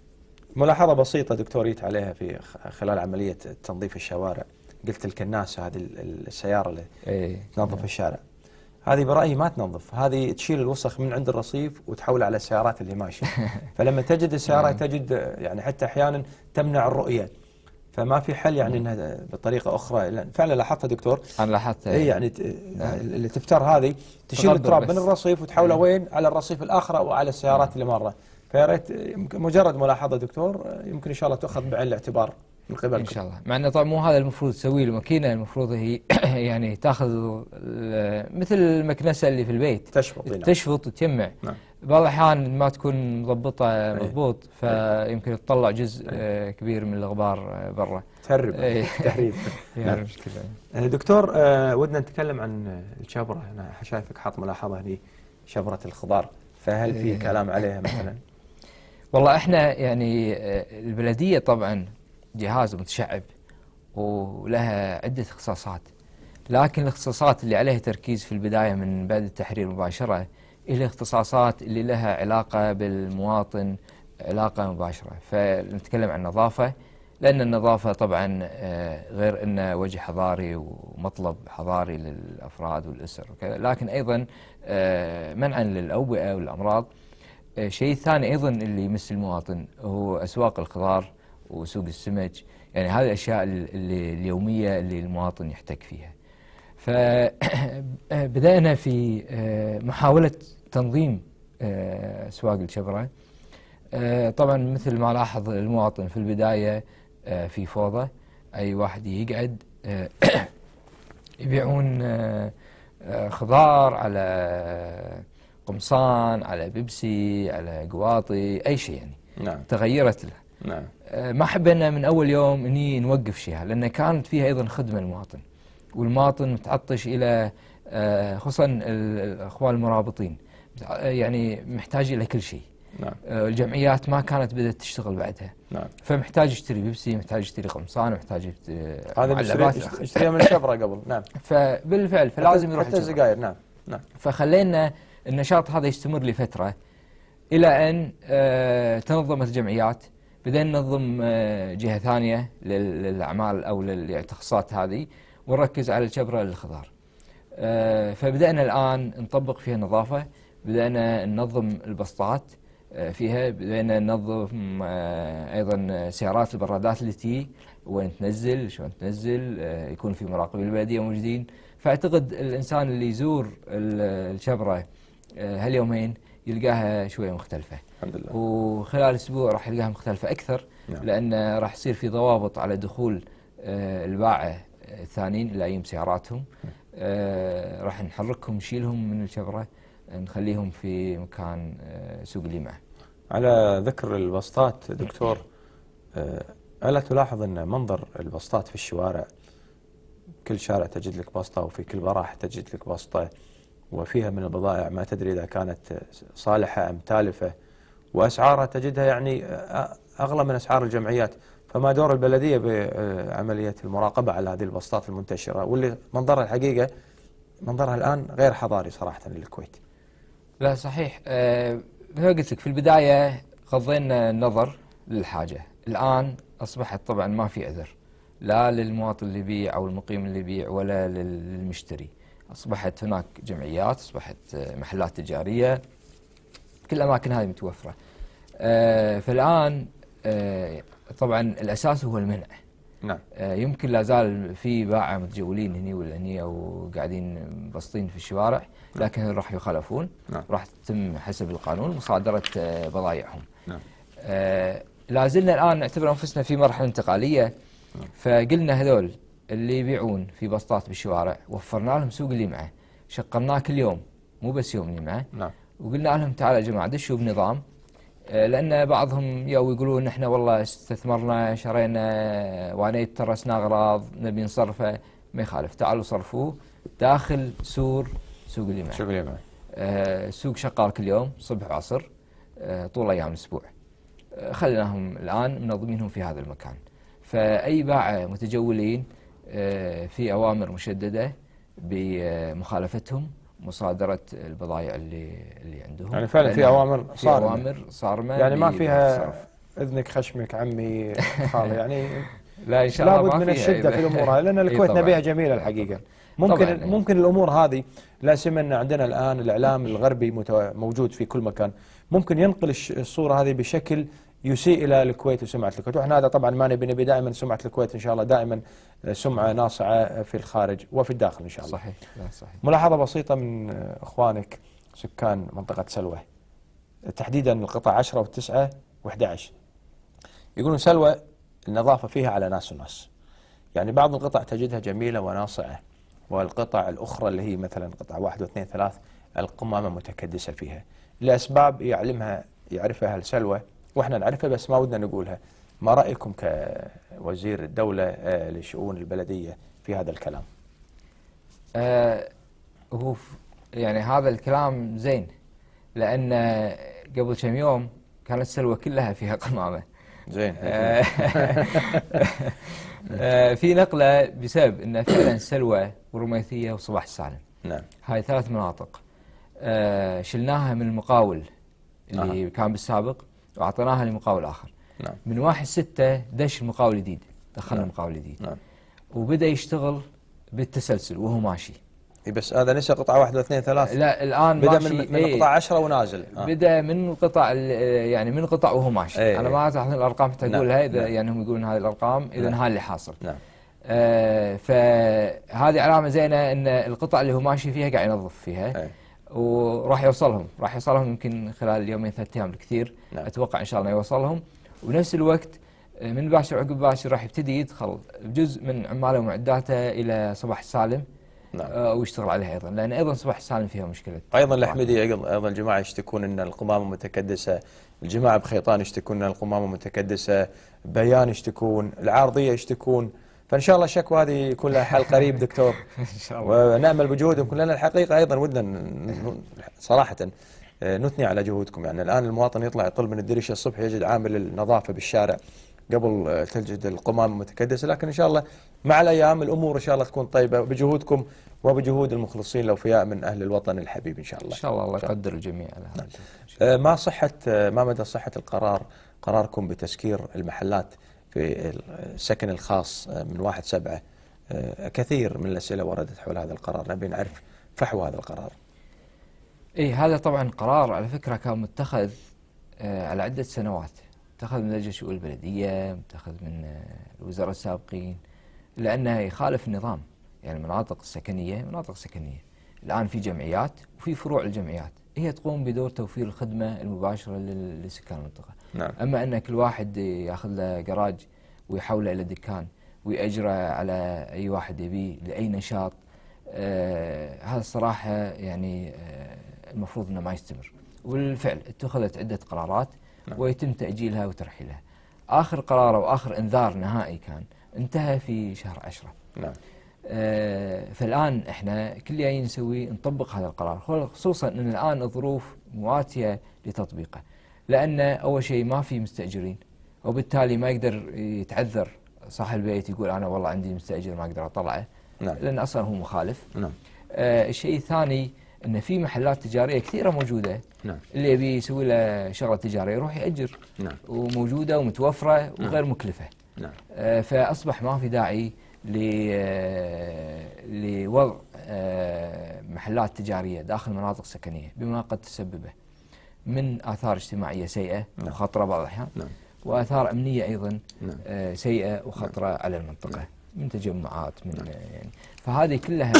Speaker 1: ملاحظه بسيطه دكتور عليها في خلال عمليه تنظيف الشوارع قلت لك الناس هذه السياره اللي إيه. تنظف الشارع هذه برأيي ما تنظف هذه تشيل الوسخ من عند الرصيف وتحول على السيارات اللي ماشية فلما تجد السيارة نعم. تجد يعني حتى أحيانا تمنع الرؤية فما في حل يعني انها بطريقه اخرى فعلا لاحظتها دكتور انا لاحظتها اي يعني نعم. اللي تفتر هذه تشيل التراب من الرصيف وتحوله إيه. وين؟ على الرصيف الاخر او على السيارات نعم. اللي مره فيا ريت مجرد ملاحظه دكتور يمكن ان شاء الله تؤخذ بعين الاعتبار من قبل ان شاء الله
Speaker 2: مع انه طبعا مو هذا المفروض تسويه الماكينه المفروض هي يعني تاخذ مثل المكنسه اللي في البيت تشفط نعم. تشفط وتجمع نعم. بعض الاحيان ما تكون مضبطه إيه. مضبوط إيه. فيمكن تطلع جزء إيه. آه، كبير
Speaker 1: من الغبار آه، برا تهرب تهريب يعني نعم مشكله آه، دكتور ودنا نتكلم عن الشبره انا شايفك حاط ملاحظه هني شبره الخضار فهل في كلام عليها مثلا؟ والله احنا يعني البلديه طبعا
Speaker 2: جهاز متشعب ولها عدة اختصاصات لكن الاختصاصات اللي عليها تركيز في البداية من بعد التحرير مباشرة هي اختصاصات اللي لها علاقة بالمواطن علاقة مباشرة فنتكلم عن النظافة لأن النظافة طبعا آه، غير أنه وجه حضاري ومطلب حضاري للأفراد والأسر وكذا لكن أيضا آه، منعا للأوبئة والأمراض الشيء آه، الثاني أيضا اللي يمس المواطن هو أسواق الخضار وسوق السمك يعني هذه الأشياء اليومية اللي المواطن يحتك فيها فبدأنا في آه، محاولة تنظيم آه، أسواق الشبرة آه، طبعا مثل ما لاحظ المواطن في البداية في فوضى أي واحد يقعد يبيعون خضار على قمصان على بيبسي على قواطي أي شيء يعني نعم. تغيرت له نعم آه، ما حبينا من اول يوم اني نوقف فيها لان كانت فيها ايضا خدمه للمواطن والمواطن متعطش الى آه، خصوصا الاخوان المرابطين آه، يعني محتاج الى كل شيء نعم. الجمعيات ما كانت بدات تشتغل بعدها نعم. فمحتاج يشتري بيبسي محتاج يشتري قمصان محتاج هذا
Speaker 1: يشتريها من الشفره قبل نعم فبالفعل فلازم يروح حتى السجاير نعم نعم
Speaker 2: فخلينا النشاط هذا يستمر لفتره الى ان تنظمت جمعيات بدينا ننظم آه، جهة ثانية للأعمال أو للتخصصات هذه ونركز على الشبرة للخضار آه، فبدأنا الآن نطبق فيها نظافة بدأنا ننظم البسطات آه، فيها بدأنا ننظم أيضا سيارات البرادات اللي تي وين تنزل شلون تنزل يكون في مراقبين البلدية موجودين فأعتقد الإنسان اللي يزور الشبرة هاليومين يلقاها شويه مختلفه الحمد لله وخلال اسبوع راح يلقاها مختلفه اكثر نعم. لان راح يصير في ضوابط على دخول آه، الباعه الثانيين اللي يم سياراتهم نعم. آه، راح نحركهم نشيلهم من الشبره نخليهم في مكان
Speaker 1: آه، سوق اليمعه على ذكر البسطات دكتور ألا تلاحظ أن منظر البسطات في الشوارع كل شارع تجد لك بسطة وفي كل براح تجد لك بسطة وفيها من البضائع ما تدري إذا كانت صالحة أم تالفة وأسعارها تجدها يعني أغلى من أسعار الجمعيات فما دور البلدية بعملية المراقبة على هذه البسطات المنتشرة واللي منظرها الحقيقة منظرها الآن غير حضاري صراحة للكويت
Speaker 2: لا صحيح أه ما قلت لك في البداية غضينا النظر للحاجة الآن أصبحت طبعا ما في أذر لا للمواطن اللي يبيع أو المقيم اللي يبيع ولا للمشتري أصبحت هناك جمعيات أصبحت آه، محلات تجارية كل الأماكن هذه متوفرة آه، فالآن آه، طبعا الأساس هو المنع نعم يمكن لا زال في باعة متجولين هني ولا هني او قاعدين بسطين في الشوارع نعم. لكن نعم. راح يخالفون نعم. راح تتم حسب القانون مصادره بضائعهم نعم. آه لا زلنا الان نعتبر انفسنا في مرحله انتقاليه نعم. فقلنا هذول اللي يبيعون في بسطات بالشوارع وفرنا لهم سوق معه شقمناه كل يوم مو بس يوم معه نعم وقلنا لهم تعالوا يا جماعه دشوا بنظام آه، لان بعضهم يو يقولون احنا والله استثمرنا شرينا وانيت ترسنا اغراض نبي نصرفه ما يخالف تعالوا صرفوه داخل سور سوق اليمعي سوق اليمعي آه سوق شغال كل يوم صبح وعصر آه طول ايام الاسبوع آه خليناهم الان منظمينهم في هذا المكان فاي باعه متجولين آه، في أوامر مشددة بمخالفتهم مصادرة البضائع اللي اللي عندهم يعني فعلا في أوامر صارمة في أوامر صارمة يعني ما فيها
Speaker 1: إذنك خشمك عمي خالي يعني لا إن شاء الله لابد من الشدة في الأمور هذه لأن الكويت نبيها جميلة الحقيقة ممكن ممكن الأمور هذه لا سيما أن عندنا الآن الإعلام الغربي موجود في كل مكان ممكن ينقل الصورة هذه بشكل يسيء الى الكويت وسمعه الكويت، واحنا هذا طبعا ما نبي نبي دائما سمعه الكويت ان شاء الله دائما سمعه ناصعه في الخارج وفي الداخل ان شاء الله. صحيح صحيح. ملاحظه بسيطه من اخوانك سكان منطقه سلوى تحديدا القطاع 10 و9 و11 يقولون سلوى النظافه فيها على ناس وناس. يعني بعض القطع تجدها جميله وناصعه والقطع الاخرى اللي هي مثلا قطع واحد واثنين ثلاث القمامه متكدسه فيها لاسباب يعلمها يعرفها السلوى واحنا نعرفها بس ما ودنا نقولها ما رايكم كوزير الدوله آه، لشؤون البلديه في هذا الكلام
Speaker 2: آه هو يعني هذا الكلام زين لان قبل كم يوم كانت سلوى كلها فيها قمامه زين آه، آه، في نقله بسبب ان فعلا سلوى ورميثيه وصباح السالم نعم هاي ثلاث مناطق شلناها من المقاول اللي أه. كان بالسابق واعطيناها لمقاول اخر نعم. من واحد ستة دش المقاول جديد دخلنا نعم. مقاول جديد نعم. وبدا يشتغل بالتسلسل وهو ماشي
Speaker 1: اي بس هذا نسى قطعه واحده اثنين ثلاثه لا الان بدا ماشي من, من ايه قطعه 10 ونازل آه. بدا
Speaker 2: من قطع يعني من قطع وهو ماشي ايه انا ما اعرف الارقام حتى اقولها نعم. اذا نعم.
Speaker 1: يعني هم يقولون هذه
Speaker 2: الارقام اذا نعم. هذا اللي حاصل نعم آه فهذه علامه زينه ان القطع اللي هو ماشي فيها قاعد ينظف فيها ايه وراح يوصلهم راح يوصلهم يمكن خلال يومين ثلاثة ايام بالكثير نعم. اتوقع ان شاء الله يوصلهم وبنفس الوقت آه، من باشر عقب باشر راح يبتدي يدخل بجزء من عماله ومعداته الى صباح السالم نعم. آه، ويشتغل عليها ايضا لان ايضا صباح السالم فيها مشكله
Speaker 1: ايضا الاحمدي ايضا الجماعه يشتكون ان القمامه متكدسه الجماعه بخيطان يشتكون ان القمامه متكدسه بيان يشتكون العارضيه يشتكون فان شاء الله الشكوى هذه يكون لها حل قريب دكتور ان شاء الله ونامل بجهودكم لان الحقيقه ايضا ودنا صراحه آه، نثني على جهودكم يعني الان المواطن يطلع يطلب من الدريشه الصبح يجد عامل النظافه بالشارع قبل آه، تجد القمامه متكدسه لكن ان شاء الله مع الايام الامور ان شاء الله تكون طيبه بجهودكم وبجهود المخلصين الاوفياء من اهل الوطن الحبيب ان شاء الله. ان شاء الله الله يقدر الجميع على هذا. نعم. آه، ما صحه ما مدى صحه القرار قراركم بتسكير المحلات في السكن الخاص آه، من واحد سبعة آه، كثير من الأسئلة وردت حول هذا القرار نبي نعرف فحوى هذا القرار
Speaker 2: اي هذا طبعا قرار على فكره كان متخذ آه، على عده سنوات اتخذ من لجنه شؤون البلديه اتخذ من الوزراء السابقين لانه يخالف النظام يعني المناطق السكنيه مناطق سكنيه الان في جمعيات وفي فروع الجمعيات هي تقوم بدور توفير الخدمه المباشره لسكان المنطقه نعم. أما أن كل واحد ياخذ له جراج ويحوله إلى دكان ويأجره على أي واحد يبيه لأي نشاط آه هذا الصراحة يعني آه المفروض أنه ما يستمر وبالفعل اتخذت عدة قرارات نعم. ويتم تأجيلها وترحيلها آخر قرار وآخر إنذار نهائي كان انتهى في شهر عشرة نعم. آه فالآن إحنا كل اللي نسوي نطبق هذا القرار خصوصا أن الآن الظروف مواتية لتطبيقه لأن أول شيء ما في مستأجرين وبالتالي ما يقدر يتعذر صاحب البيت يقول أنا والله عندي مستأجر ما أقدر أطلعه نعم. لأن أصلا هو مخالف نعم. آه الشيء الثاني أن في محلات تجارية كثيرة موجودة نعم. اللي يبي يسوي له شغلة تجارية يروح يأجر نعم. وموجودة ومتوفرة وغير نعم. مكلفة نعم. آه فأصبح ما في داعي آه، لوضع آه، محلات تجارية داخل مناطق سكنية بما قد تسببه من آثار اجتماعية سيئة نعم. وخطرة بعض الأحيان نعم. وآثار أمنية أيضا نعم. آه، سيئة وخطرة نعم. على المنطقة نعم. من تجمعات من نعم. يعني فهذه كلها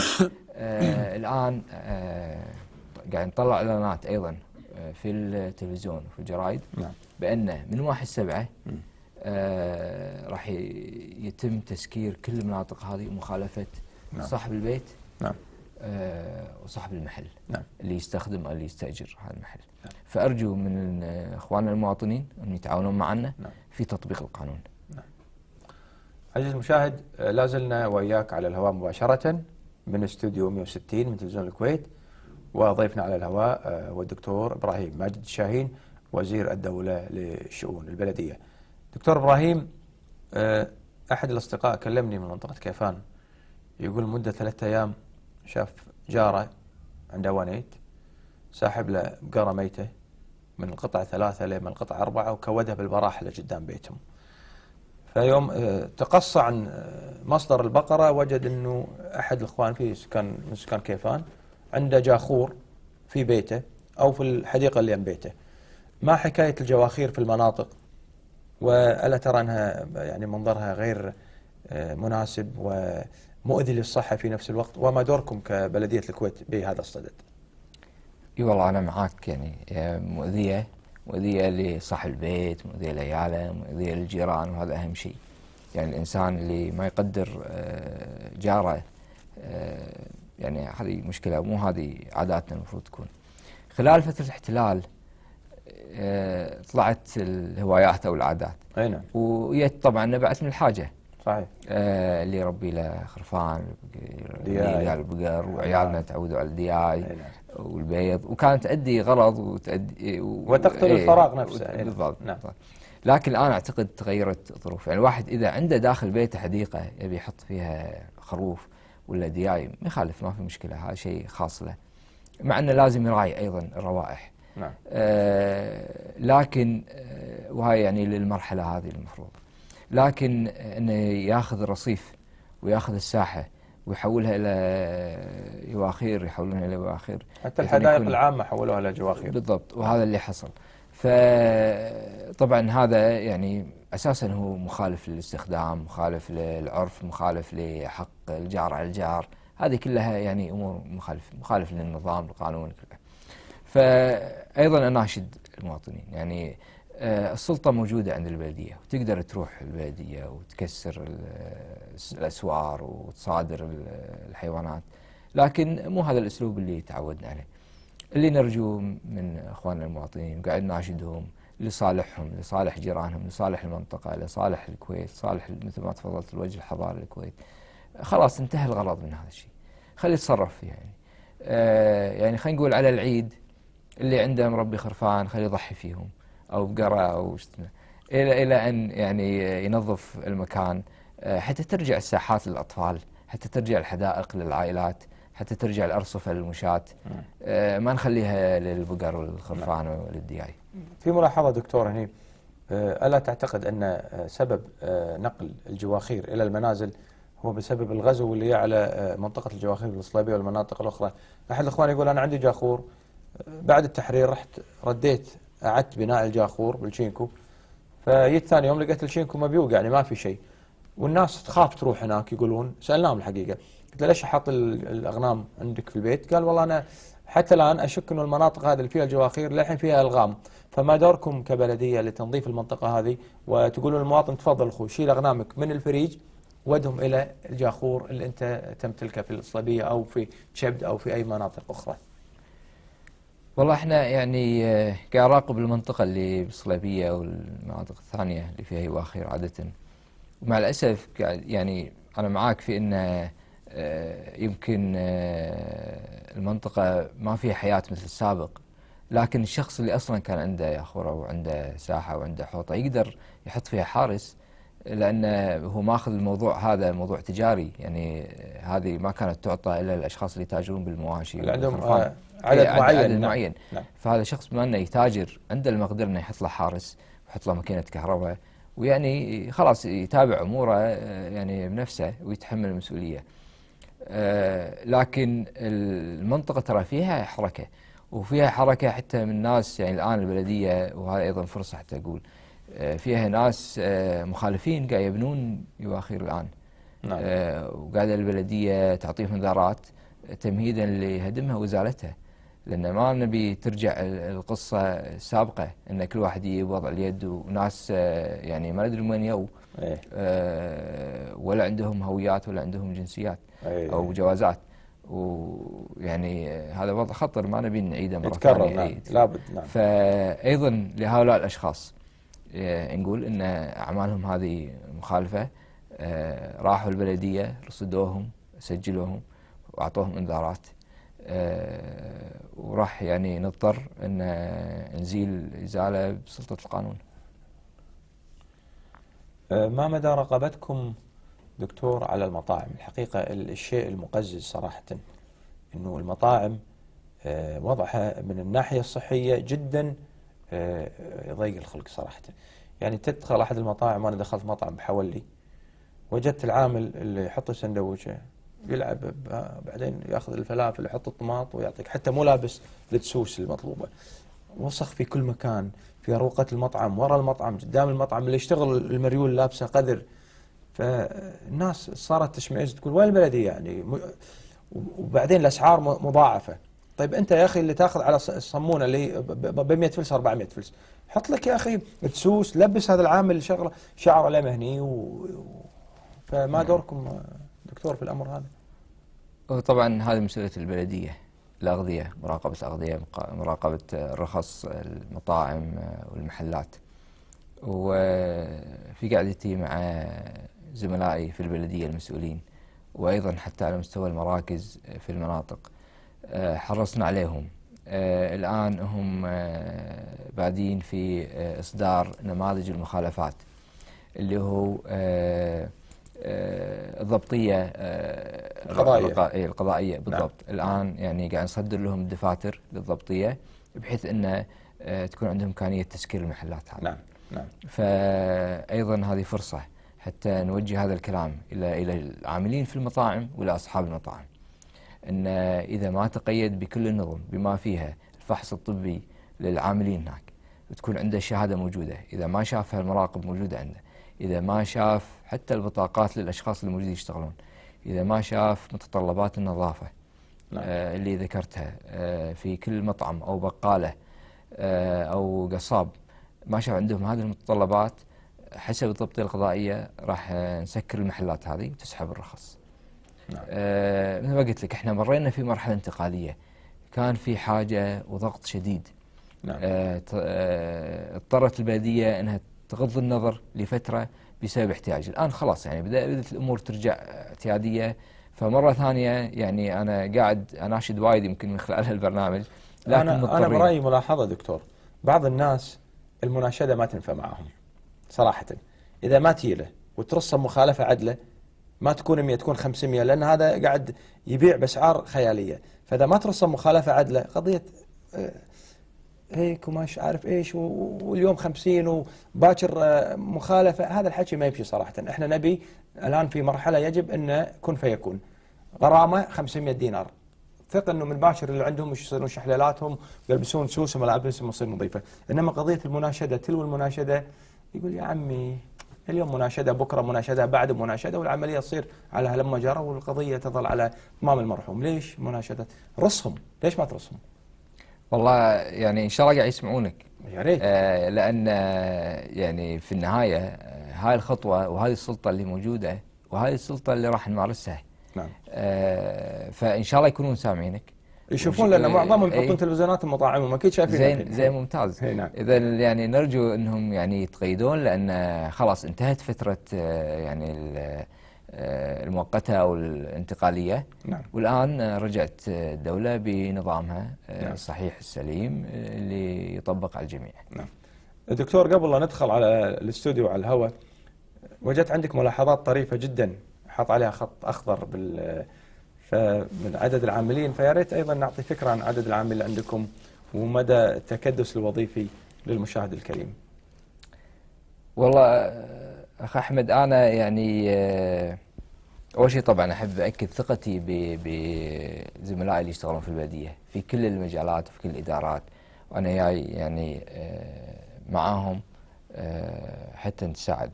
Speaker 2: آه الآن آه قاعد نطلع إعلانات أيضا آه، في التلفزيون وفي الجرايد نعم. بأنه من واحد سبعة آه راح يتم تسكير كل المناطق هذه مخالفة نعم. صاحب البيت نعم آه، وصاحب المحل نعم. اللي يستخدم أو اللي يستأجر هذا المحل نعم. فأرجو من إخواننا المواطنين أن يتعاونون معنا نعم. في تطبيق القانون نعم.
Speaker 1: عزيزي المشاهد لازلنا وإياك على الهواء مباشرة من استوديو 160 من تلفزيون الكويت وضيفنا على الهواء آه، هو الدكتور إبراهيم ماجد الشاهين وزير الدولة للشؤون البلدية دكتور إبراهيم آه، أحد الأصدقاء كلمني من منطقة كيفان يقول مدة ثلاثة أيام شاف جاره عنده ونيت ساحب له بقره ميته من القطعة ثلاثة من القطعة أربعة وكودها اللي قدام بيتهم فيوم آه، تقصى عن آه، مصدر البقرة وجد أنه أحد الإخوان فيه سكان من سكان كيفان عنده جاخور في بيته أو في الحديقة اللي يم بيته ما حكاية الجواخير في المناطق وألا ترى أنها يعني منظرها غير آه، مناسب و مؤذي للصحة في نفس الوقت وما دوركم كبلدية الكويت بهذا الصدد
Speaker 2: اي والله أنا معاك يعني مؤذية مؤذية لصاحب البيت مؤذية لعياله مؤذية للجيران وهذا أهم شيء يعني الإنسان اللي ما يقدر آه، جاره آه، يعني هذه مشكلة مو هذه عاداتنا المفروض تكون خلال فترة الاحتلال آه، طلعت الهوايات أو العادات أي نعم طبعا نبعت من الحاجة صحيح آه اللي يربي له خرفان دياي بقر وعيالنا تعودوا على الدياي نعم. والبيض وكانت تؤدي غرض وتؤدي وتقتل ايه الفراغ نفسه نعم. بالضبط نعم. لكن الان اعتقد تغيرت الظروف يعني الواحد اذا عنده داخل بيته حديقه يبي يحط فيها خروف ولا دياي ما يخالف ما في مشكله هذا شيء خاص له مع انه لازم يراعي ايضا الروائح نعم آه لكن آه وهاي يعني للمرحله هذه المفروض لكن انه ياخذ الرصيف وياخذ الساحه ويحولها الى جواخير يحولونها الى جواخير حتى الحدائق العامه
Speaker 1: حولوها الى جواخير بالضبط
Speaker 2: وهذا اللي حصل فطبعا هذا يعني اساسا هو مخالف للاستخدام مخالف للعرف مخالف لحق الجار على الجار هذه كلها يعني امور مخالف مخالف للنظام القانون فايضا اناشد المواطنين يعني آه، السلطة موجودة عند البلدية وتقدر تروح البلدية وتكسر الأسوار وتصادر الحيوانات لكن مو هذا الأسلوب اللي تعودنا عليه اللي نرجوه من أخواننا المواطنين وقاعد ناشدهم لصالحهم لصالح جيرانهم لصالح المنطقة لصالح الكويت لصالح مثل ما تفضلت الوجه الحضاري الكويت خلاص انتهى الغرض من هذا الشيء خلي يتصرف فيه يعني آه يعني خلينا نقول على العيد اللي عنده مربي خرفان خلي يضحي فيهم او بقره او الى الى ان يعني ينظف المكان آه، حتى ترجع الساحات للاطفال حتى ترجع الحدائق للعائلات حتى ترجع الارصفه للمشاة آه، ما نخليها للبقر والخرفان نعم. وللدياي
Speaker 1: في ملاحظه دكتور هني آه، الا تعتقد ان سبب نقل الجواخير الى المنازل هو بسبب الغزو اللي على منطقه الجواخير الصليبيه والمناطق الاخرى احد الاخوان يقول انا عندي جاخور بعد التحرير رحت رديت اعدت بناء الجاخور بالشينكو فجيت ثاني يوم لقيت الشينكو مبيوق يعني ما في شيء والناس تخاف تروح هناك يقولون سالناهم الحقيقه قلت له ليش احط الاغنام عندك في البيت؟ قال والله انا حتى الان اشك انه المناطق هذه اللي فيها الجواخير للحين فيها الغام فما دوركم كبلديه لتنظيف المنطقه هذه وتقولون المواطن تفضل اخوي شيل اغنامك من الفريج ودهم الى الجاخور اللي انت تمتلكه في الصليبيه او في تشبد او في اي مناطق اخرى.
Speaker 2: والله احنا يعني آه، كأراقب المنطقة اللي بالصليبية والمناطق الثانية اللي فيها يواخير عادة ومع الأسف يعني أنا معاك في أن آه، يمكن آه، المنطقة ما فيها حياة مثل السابق لكن الشخص اللي أصلا كان عنده ياخورة وعنده ساحة وعنده حوطة يقدر يحط فيها حارس لأنه هو ماخذ الموضوع هذا موضوع تجاري يعني هذه ما كانت تعطى إلا الاشخاص اللي يتاجرون بالمواشي اللي عندهم عدد إيه معين عدد نعم. معين نعم. فهذا شخص بما انه يتاجر عنده المقدره انه يحط له حارس ويحط له ماكينه كهرباء ويعني خلاص يتابع اموره آه، يعني بنفسه ويتحمل المسؤوليه. آه لكن المنطقه ترى فيها حركه وفيها حركه حتى من ناس يعني الان البلديه وهذا ايضا فرصه حتى اقول آه، فيها ناس آه، مخالفين قاعد يبنون يواخير الان. نعم. وقاعده البلديه تعطيهم انذارات تمهيدا لهدمها وازالتها. لأن ما نبي ترجع القصة السابقة أن كل واحد يجيب وضع اليد وناس آه، يعني ما ندري من يو أيه. آه، ولا عندهم هويات ولا عندهم جنسيات أيه. أو جوازات ويعني آه، هذا وضع خطر ما نبي نعيده مرة يتكرر ثانية نعم. إيه. لابد نعم فأيضا لهؤلاء الأشخاص نقول أن أعمالهم هذه مخالفة راحوا البلدية رصدوهم سجلوهم وأعطوهم إنذارات آه، وراح يعني نضطر ان آه، نزيل
Speaker 1: ازاله بسلطه القانون. آه، ما مدى رقابتكم دكتور على المطاعم؟ الحقيقه الشيء المقزز صراحه انه المطاعم وضعها من الناحيه الصحيه جدا يضيق الخلق صراحه. يعني تدخل احد المطاعم وانا دخلت مطعم بحولي وجدت العامل اللي يحط السندويشه يلعب بعدين ياخذ الفلافل يحط الطماط ويعطيك حتى مو لابس الدسوس المطلوبه وسخ في كل مكان في اروقه المطعم ورا المطعم قدام المطعم اللي يشتغل المريول لابسه قذر فالناس صارت تشمئز تقول وين البلديه يعني وبعدين الاسعار مضاعفه طيب انت يا اخي اللي تاخذ على الصمونه اللي ب 100 فلس 400 فلس حط لك يا اخي تسوس لبس هذا العامل شغله شعره لمهني هني و... فما نعم. دوركم دكتور في الامر هذا
Speaker 2: طبعا هذه مسؤوليه البلديه الاغذيه مراقبه الاغذيه مراقبه الرخص المطاعم آه، والمحلات وفي قعدتي مع زملائي في البلديه المسؤولين وايضا حتى على مستوى المراكز آه، في المناطق آه، حرصنا عليهم الان هم بادين في اصدار نماذج المخالفات اللي هو آه، الضبطيه آه، القضائيه إيه، القضائيه نعم. بالضبط نعم. الان يعني قاعد نصدر لهم دفاتر للضبطيه بحيث انه آه، تكون عندهم امكانيه تسكير المحلات هذه نعم نعم فايضا هذه فرصه حتى نوجه هذا الكلام الى الى العاملين في المطاعم والى اصحاب المطاعم ان اذا ما تقيد بكل النظم بما فيها الفحص الطبي للعاملين هناك وتكون عنده الشهاده موجوده اذا ما شافها المراقب موجوده عنده إذا ما شاف حتى البطاقات للأشخاص اللي موجودين يشتغلون إذا ما شاف متطلبات النظافة نعم. آه اللي ذكرتها آه في كل مطعم أو بقالة آه أو قصاب ما شاف عندهم هذه المتطلبات حسب الضبطية القضائية راح آه، نسكر المحلات هذه وتسحب الرخص نعم. آه مثل ما قلت لك احنا مرينا في مرحلة انتقالية كان في حاجة وضغط شديد نعم. آه, آه، اضطرت البلدية انها تغض النظر لفترة بسبب احتياج الآن خلاص يعني بدأت الأمور ترجع اعتيادية فمرة ثانية يعني أنا قاعد
Speaker 1: أناشد وايد يمكن من خلال هالبرنامج لكن أنا, أنا برأيي ملاحظة دكتور بعض الناس المناشدة ما تنفع معهم صراحة إذا ما تيله وترسم مخالفة عدلة ما تكون 100 تكون 500 لأن هذا قاعد يبيع بأسعار خيالية فإذا ما ترسم مخالفة عدلة قضية آه، هيك وما عارف ايش واليوم خمسين وباكر آه، مخالفه هذا الحكي ما يمشي صراحه احنا نبي الان في مرحله يجب ان كن فيكون غرامه 500 دينار ثق انه من باكر اللي عندهم مش يصيرون شحلالاتهم يلبسون سوسهم ملابسهم تصير نظيفه انما قضيه المناشده تلو المناشده يقول يا عمي اليوم مناشده بكره مناشده بعد مناشده والعمليه تصير على هلم جرى والقضيه تظل على امام المرحوم ليش مناشده رصهم ليش ما ترصهم
Speaker 2: والله يعني ان شاء الله قاعد يسمعونك يا ريت آه لان آه، يعني في النهايه آه، هاي الخطوه وهذه السلطه اللي موجوده وهذه السلطه اللي راح نمارسها نعم آه فان شاء الله يكونون سامعينك يشوفون لان معظمهم إيه. يحطون
Speaker 1: ايه مطاعمهم اكيد شايفين زين زين
Speaker 2: ممتاز إيه، نعم. اذا يعني نرجو انهم يعني يتقيدون لان خلاص انتهت فتره آه، يعني آه، المؤقته او الانتقاليه نعم. والان رجعت الدوله بنظامها آه، نعم. الصحيح السليم آه، اللي يطبق على الجميع
Speaker 1: نعم. دكتور قبل لا ندخل على الاستوديو على الهواء وجدت عندك ملاحظات طريفه جدا حاط عليها خط اخضر بال فمن عدد العاملين فيا ريت ايضا نعطي فكره عن عدد العاملين عندكم ومدى التكدس الوظيفي للمشاهد الكريم. والله اخ احمد انا يعني
Speaker 2: اول شيء طبعا احب اكد ثقتي بزملائي اللي يشتغلون في البلديه في كل المجالات وفي كل الادارات وانا جاي يعني آه، معاهم آه، حتى نساعد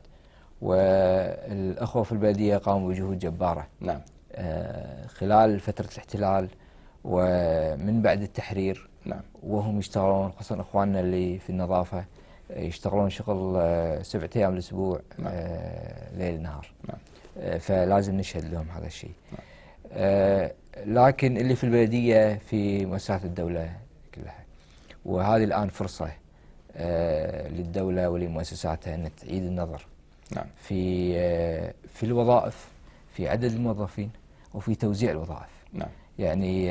Speaker 2: والاخوه في البلديه قاموا بجهود جباره نعم آه، خلال فتره الاحتلال ومن بعد التحرير نعم وهم يشتغلون خاصه اخواننا اللي في النظافه يشتغلون شغل سبعة ايام الاسبوع نعم. ليل نهار نعم فلازم نشهد لهم هذا الشيء نعم. آه، لكن اللي في البلدية في مؤسسات الدولة كلها وهذه الآن فرصة آه، للدولة ولمؤسساتها أن تعيد النظر نعم. في آه، في الوظائف في عدد الموظفين وفي توزيع الوظائف نعم. يعني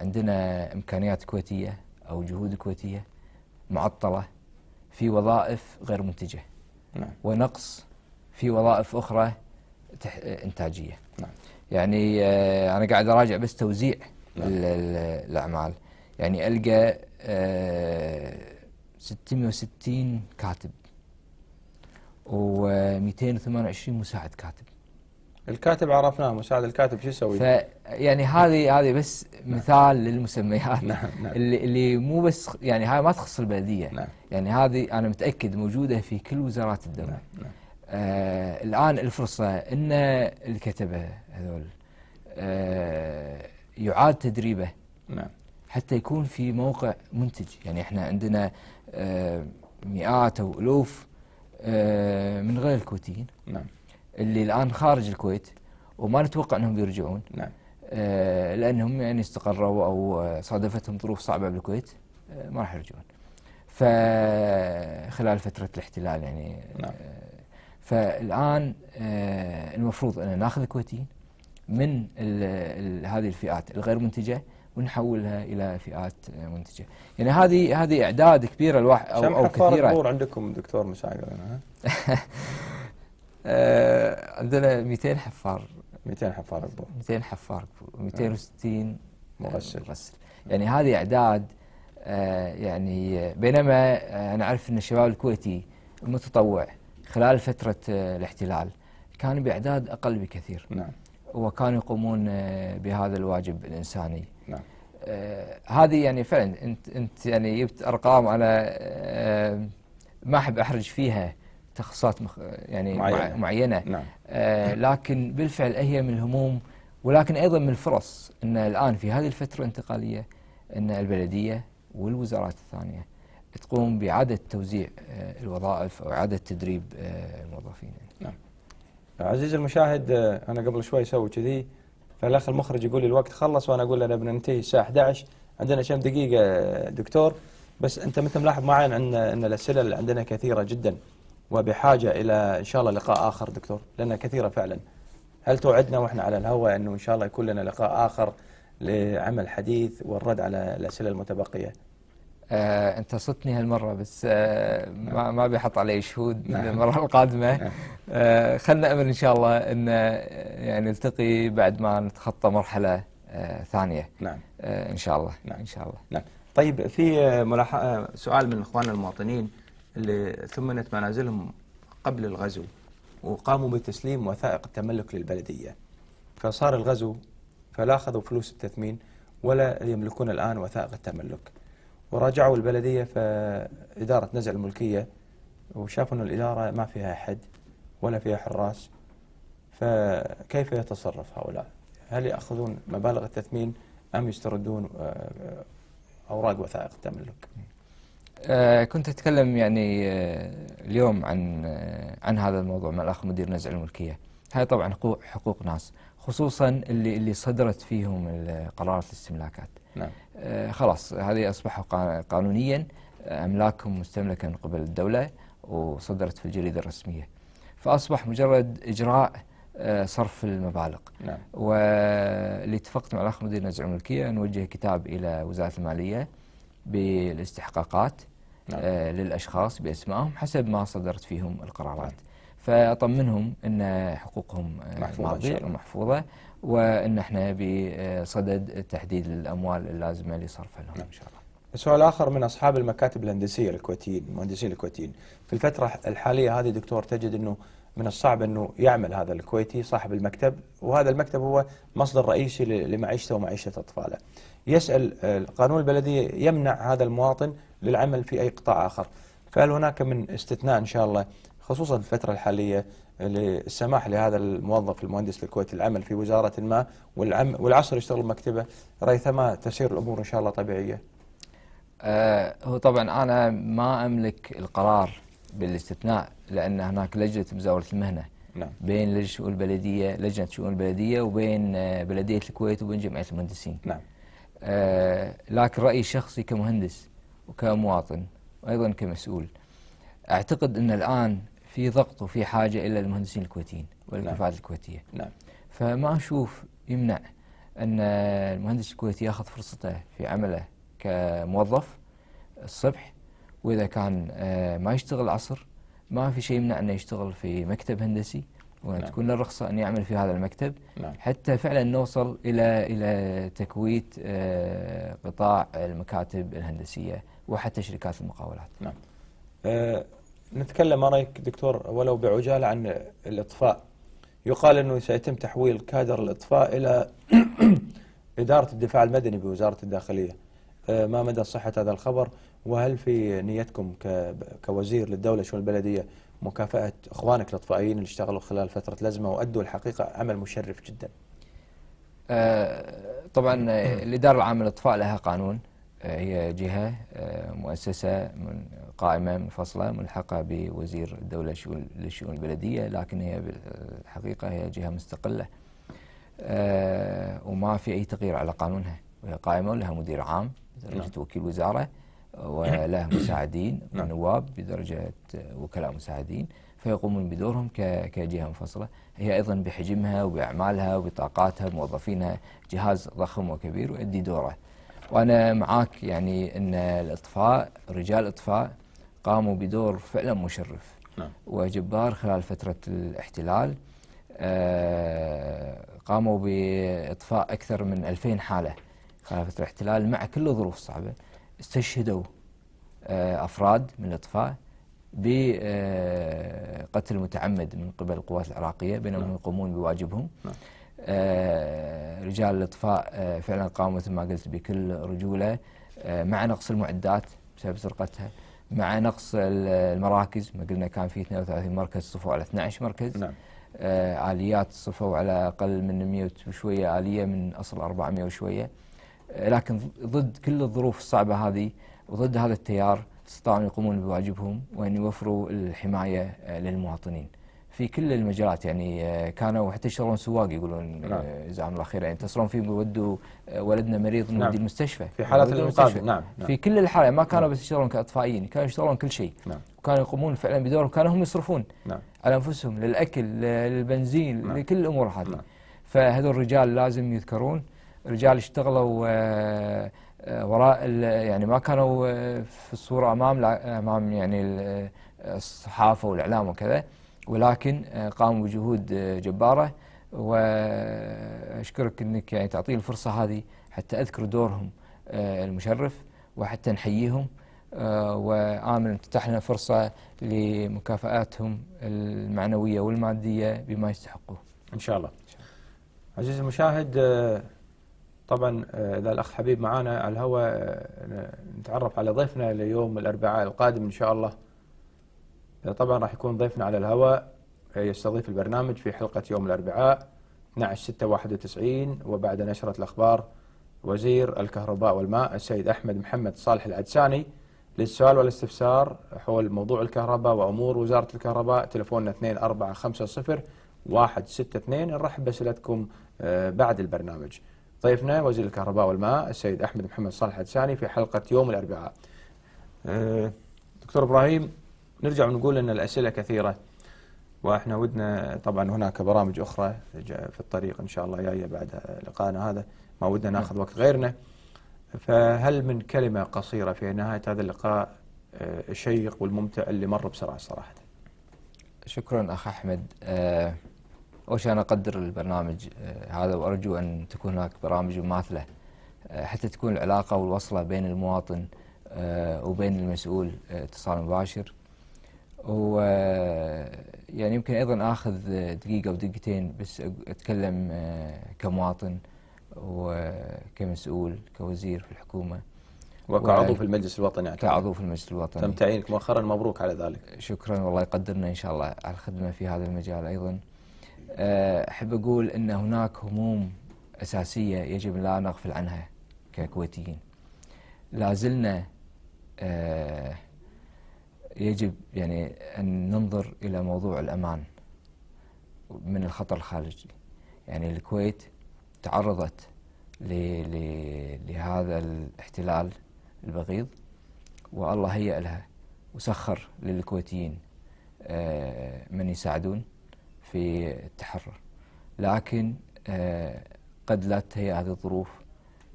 Speaker 2: عندنا إمكانيات كويتية أو جهود كويتية معطلة في وظائف غير منتجة نعم. ونقص في وظائف أخرى انتاجيه نعم. يعني آه، انا قاعد اراجع بس توزيع نعم. الاعمال يعني القى 660 آه، كاتب و228 مساعد كاتب
Speaker 1: الكاتب عرفناه مساعد الكاتب شو يسوي؟
Speaker 2: يعني هذه هذه بس نعم. مثال للمسميات نعم نعم. اللي, اللي مو بس يعني هاي ما تخص البلديه نعم. يعني هذه انا متاكد موجوده في كل وزارات الدوله نعم. نعم. آه الآن الفرصة أن الكتبة هذول آه يعاد تدريبه نعم. حتى يكون في موقع منتج يعني احنا عندنا آه مئات أو ألوف آه من غير الكويتيين نعم. اللي الآن خارج الكويت وما نتوقع أنهم بيرجعون نعم. آه لأنهم يعني استقروا أو آه، صادفتهم ظروف صعبة بالكويت آه ما راح يرجعون فخلال فترة الاحتلال يعني نعم. آه فالآن آه، المفروض أن ناخذ الكويتيين من هذه الفئات الغير منتجة ونحولها إلى فئات آه، منتجة يعني هذه هذه إعداد كبيرة الواحد أو, أو كثيرة كم
Speaker 1: عندكم دكتور مشاعر آه، عندنا 200 حفار 200 حفار قبور 200 حفار قبور 260
Speaker 2: مغسل مغسل يعني هذه اعداد آه يعني بينما انا اعرف ان الشباب الكويتي متطوع خلال فترة آه، الاحتلال كان بإعداد أقل بكثير نعم وكانوا يقومون آه، بهذا الواجب الإنساني نعم آه، هذه يعني فعلا أنت, أنت يعني جبت أرقام أنا ما أحب أحرج فيها تخصصات يعني معينة, معينة. نعم. لكن بالفعل هي من الهموم ولكن أيضا من الفرص أن الآن في هذه الفترة الانتقالية أن البلدية والوزارات الثانية تقوم باعاده
Speaker 1: توزيع آه، الوظائف او اعاده تدريب آه، الموظفين. نعم. عزيزي المشاهد آه، انا قبل شوي اسوي كذي فالاخ المخرج يقول لي الوقت خلص وانا اقول له بننتهي الساعه 11 عندنا كم دقيقه دكتور بس انت مثل ملاحظ معي ان ان الاسئله اللي عندنا كثيره جدا وبحاجه الى ان شاء الله لقاء اخر دكتور لانها كثيره فعلا. هل توعدنا واحنا على الهواء انه ان شاء الله يكون لنا لقاء اخر لعمل حديث والرد على الاسئله المتبقيه؟ آه انت صدتني هالمره بس
Speaker 2: آه ما, ما بيحط علي شهود نعم. المره القادمه نعم. آه خلنا امل ان شاء الله ان آه، يعني نلتقي بعد ما نتخطى مرحله آه ثانيه نعم آه ان شاء الله نعم. ان شاء الله
Speaker 1: نعم طيب في آه، آه، سؤال من اخواننا المواطنين اللي ثمنت منازلهم قبل الغزو وقاموا بتسليم وثائق التملك للبلديه فصار الغزو فلا اخذوا فلوس التثمين ولا يملكون الان وثائق التملك وراجعوا البلدية فإدارة نزع الملكية وشافوا أن الإدارة ما فيها أحد ولا فيها حراس فكيف يتصرف هؤلاء؟ هل يأخذون مبالغ التثمين أم يستردون آه، أوراق وثائق التملك؟
Speaker 2: آه كنت أتكلم يعني آه اليوم عن آه عن هذا الموضوع مع الأخ مدير نزع الملكية هاي طبعا حقوق ناس خصوصا اللي اللي صدرت فيهم قرارات الاستملاكات نعم. آه، خلاص هذه أصبح قانونيا آه، أملاكهم مستملكة من قبل الدولة وصدرت في الجريدة الرسمية فأصبح مجرد إجراء آه، صرف المبالغ نعم. واللي اتفقت مع الأخ مدير نزع الملكية نوجه كتاب إلى وزارة المالية بالاستحقاقات نعم. للأشخاص بأسمائهم حسب ما صدرت فيهم القرارات نعم. فأطمنهم أن حقوقهم محفوظة محفوظة وان احنا بصدد تحديد الاموال
Speaker 1: اللازمه لصرفها لهم ان شاء الله. سؤال اخر من اصحاب المكاتب الهندسيه الكويتيين المهندسين الكويتيين في الفتره الحاليه هذه دكتور تجد انه من الصعب انه يعمل هذا الكويتي صاحب المكتب وهذا المكتب هو مصدر رئيسي لمعيشته ومعيشه اطفاله. يسال القانون البلدي يمنع هذا المواطن للعمل في اي قطاع اخر. فهل هناك من استثناء ان شاء الله خصوصا في الفتره الحاليه للسماح لهذا الموظف المهندس الكويتي العمل في وزارة ما والعم والعصر يشتغل بمكتبه ريثما تسير الأمور إن شاء الله طبيعية آه هو طبعا أنا ما أملك
Speaker 2: القرار بالاستثناء لأن هناك لجنة مزاولة المهنة نعم. بين لجنة شؤون البلدية لجنة شؤون البلدية وبين آه، بلدية الكويت وبين جمعية المهندسين نعم آه لكن رأيي الشخصي كمهندس وكمواطن وأيضا كمسؤول أعتقد أن الآن في ضغط وفي حاجة إلى المهندسين الكويتيين والكفاءات نعم. الكويتية نعم فما أشوف يمنع أن المهندس الكويتي ياخذ فرصته في عمله كموظف الصبح وإذا كان آه، ما يشتغل العصر ما في شيء يمنع أنه يشتغل في مكتب هندسي وتكون نعم. له الرخصة أن يعمل في هذا المكتب نعم. حتى فعلا نوصل إلى إلى تكويت آه، قطاع المكاتب الهندسية وحتى شركات المقاولات.
Speaker 1: نعم. أه نتكلم أنا دكتور ولو بعجالة عن الإطفاء يقال أنه سيتم تحويل كادر الإطفاء إلى إدارة الدفاع المدني بوزارة الداخلية آه، ما مدى صحة هذا الخبر وهل في نيتكم كوزير للدولة شؤون البلدية مكافأة إخوانك الإطفائيين اللي اشتغلوا خلال فترة الأزمة وأدوا الحقيقة عمل مشرف جدا آه، طبعا آه، الإدارة العامة
Speaker 2: للإطفاء لها قانون آه، هي جهة آه، مؤسسة من قائمة منفصلة ملحقة بوزير الدولة للشؤون البلدية لكن هي بالحقيقة هي جهة مستقلة آه، وما في أي تغيير على قانونها وهي قائمة ولها مدير عام بدرجة نعم. وكيل وزارة ولها نعم. مساعدين ونواب نعم. بدرجة وكلاء مساعدين فيقومون بدورهم كجهة منفصلة هي أيضا بحجمها وبأعمالها وبطاقاتها بموظفينها جهاز ضخم وكبير ويؤدي دوره وانا معاك يعني ان الاطفاء رجال الاطفاء قاموا بدور فعلا مشرف نعم. وجبار خلال فتره الاحتلال آه، قاموا باطفاء اكثر من 2000 حاله خلال فتره الاحتلال مع كل الظروف الصعبه استشهدوا آه، افراد من الاطفاء بقتل آه، متعمد من قبل القوات العراقيه بينما نعم. يقومون بواجبهم نعم. آه، رجال الاطفاء آه، فعلا قاموا مثل ما قلت بكل رجوله آه، مع نقص المعدات بسبب سرقتها مع نقص المراكز ما قلنا كان في 32 مركز صفوا على 12 مركز نعم. اليات صفوا على اقل من 100 وشويه اليه من اصل 400 وشويه لكن ضد كل الظروف الصعبه هذه وضد هذا التيار استطاعوا ان يقومون بواجبهم وان يوفروا الحمايه للمواطنين. في كل المجالات يعني آه، كانوا حتى يشتغلون سواق يقولون نعم. آه، جزاهم الله خير يعني يتصلون فيه يودوا آه، ولدنا مريض نعم. نودي نعم. المستشفى في حالات الانقاذ نعم. نعم في كل الحالة يعني ما كانوا نعم. بس يشتغلون كاطفائيين كانوا يشتغلون كل شيء نعم. وكانوا يقومون فعلا بدورهم كانوا هم يصرفون نعم. على انفسهم للاكل للبنزين نعم. لكل الامور هذه نعم. فهذول الرجال لازم يذكرون رجال اشتغلوا وراء يعني ما كانوا في الصوره امام امام يعني الصحافه والاعلام وكذا ولكن آه، قاموا بجهود آه، جباره واشكرك انك يعني تعطيني الفرصه هذه حتى اذكر دورهم آه، المشرف وحتى نحييهم وآمل تتاح لنا فرصة لمكافآتهم المعنوية والمادية بما يستحقوه
Speaker 1: إن شاء الله, إن شاء الله. عزيزي المشاهد طبعا إذا الأخ حبيب معانا على الهواء نتعرف على ضيفنا ليوم الأربعاء القادم إن شاء الله طبعا راح يكون ضيفنا على الهواء آه، يستضيف البرنامج في حلقة يوم الأربعاء 12/6/91 وبعد نشرة الأخبار وزير الكهرباء والماء السيد أحمد محمد صالح العدساني للسؤال والاستفسار حول موضوع الكهرباء وأمور وزارة الكهرباء تلفوننا 2450 162 نرحب بأسئلتكم آه، بعد البرنامج ضيفنا وزير الكهرباء والماء السيد أحمد محمد صالح العدساني في حلقة يوم الأربعاء آه، دكتور إبراهيم نرجع ونقول أن الأسئلة كثيرة واحنا ودنا طبعا هناك برامج اخرى في الطريق ان شاء الله جايه بعد لقائنا هذا ما ودنا ناخذ وقت غيرنا فهل من كلمه قصيره في نهايه هذا اللقاء آه، الشيق والممتع اللي مر بسرعه صراحه.
Speaker 2: شكرا اخ احمد
Speaker 1: آه، اول شيء انا
Speaker 2: اقدر البرنامج آه، هذا وارجو ان تكون هناك برامج مماثله حتى تكون العلاقه والوصله بين المواطن وبين المسؤول اتصال مباشر. و يعني يمكن ايضا اخذ دقيقه او دقيقتين بس اتكلم آه، كمواطن وكمسؤول كوزير في الحكومه وكعضو في المجلس الوطني أعتقد. كعضو في المجلس الوطني تم
Speaker 1: تعيينك مؤخرا مبروك على ذلك
Speaker 2: شكرا والله يقدرنا ان شاء الله على الخدمه في هذا المجال ايضا آه، احب اقول ان هناك هموم اساسيه يجب لا نغفل عنها ككويتيين لا زلنا أه يجب يعني أن ننظر إلى موضوع الأمان من الخطر الخارجي يعني الكويت تعرضت لهذا الاحتلال البغيض والله هيأ لها وسخر للكويتيين آه، من يساعدون في التحرر لكن آه، قد لا تهيأ هذه الظروف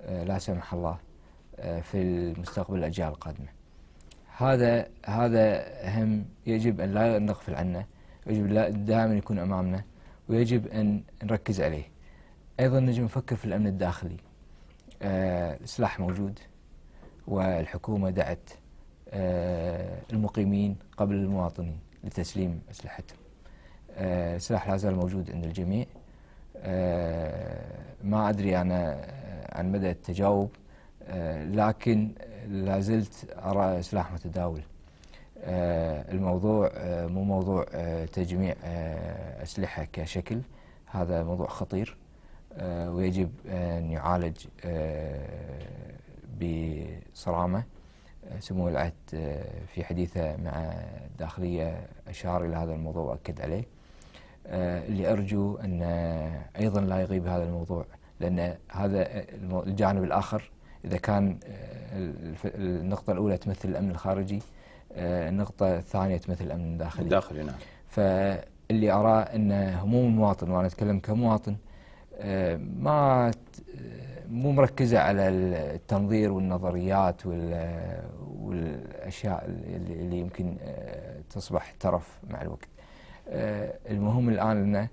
Speaker 2: آه، لا سمح الله في المستقبل الأجيال القادمة هذا هذا هم يجب ان لا نغفل عنه يجب دائما يكون امامنا ويجب ان نركز عليه ايضا نجي نفكر في الامن الداخلي آه السلاح موجود والحكومه دعت آه المقيمين قبل المواطنين لتسليم اسلحتهم آه السلاح لا زال موجود عند الجميع آه، ما ادري انا آه، عن مدى التجاوب آه، لكن لا زلت أرى سلاح متداول آه، الموضوع آه، مو موضوع آه، تجميع أسلحة كشكل هذا موضوع خطير ويجب أن يعالج بصرامة سمو العهد في حديثه مع الداخلية أشار إلى هذا الموضوع وأكد عليه اللي أرجو أن أيضا لا يغيب هذا الموضوع لأن هذا الجانب الآخر إذا كان آه، النقطة الأولى تمثل الأمن الخارجي آه، النقطة الثانية تمثل الأمن الداخلي الداخلي نعم فاللي أراه أن هموم المواطن وأنا أتكلم كمواطن آه، ما مو مركزة على التنظير والنظريات والأشياء اللي يمكن تصبح ترف مع الوقت المهم الآن لنا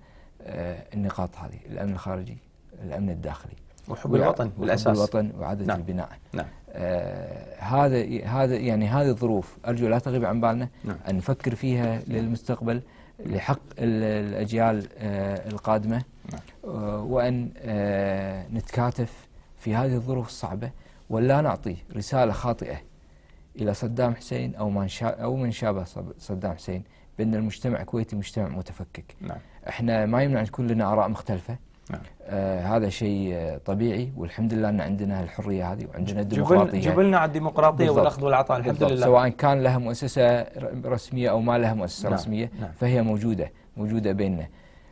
Speaker 2: النقاط هذه الأمن الخارجي الأمن الداخلي وحب الوطن بالاساس وحب الوطن وعاده نعم. البناء نعم. آه هذا هذا يعني هذه الظروف ارجو لا تغيب عن بالنا نعم. ان نفكر فيها للمستقبل لحق الاجيال آه القادمه نعم. آه وان آه نتكاتف في هذه الظروف الصعبه ولا نعطي رساله خاطئه الى صدام حسين او من او من شابه صدام حسين بان المجتمع الكويتي مجتمع متفكك نعم. احنا ما يمنع تكون لنا اراء مختلفه نعم. آه هذا شيء آه، طبيعي والحمد لله ان عندنا الحريه هذه
Speaker 1: وعندنا الديمقراطيه جبلنا على الديمقراطيه والاخذ والعطاء الحمد بالضبط. لله سواء
Speaker 2: كان لها مؤسسه رسميه او ما لها مؤسسه نعم. رسميه نعم. فهي موجوده موجوده بيننا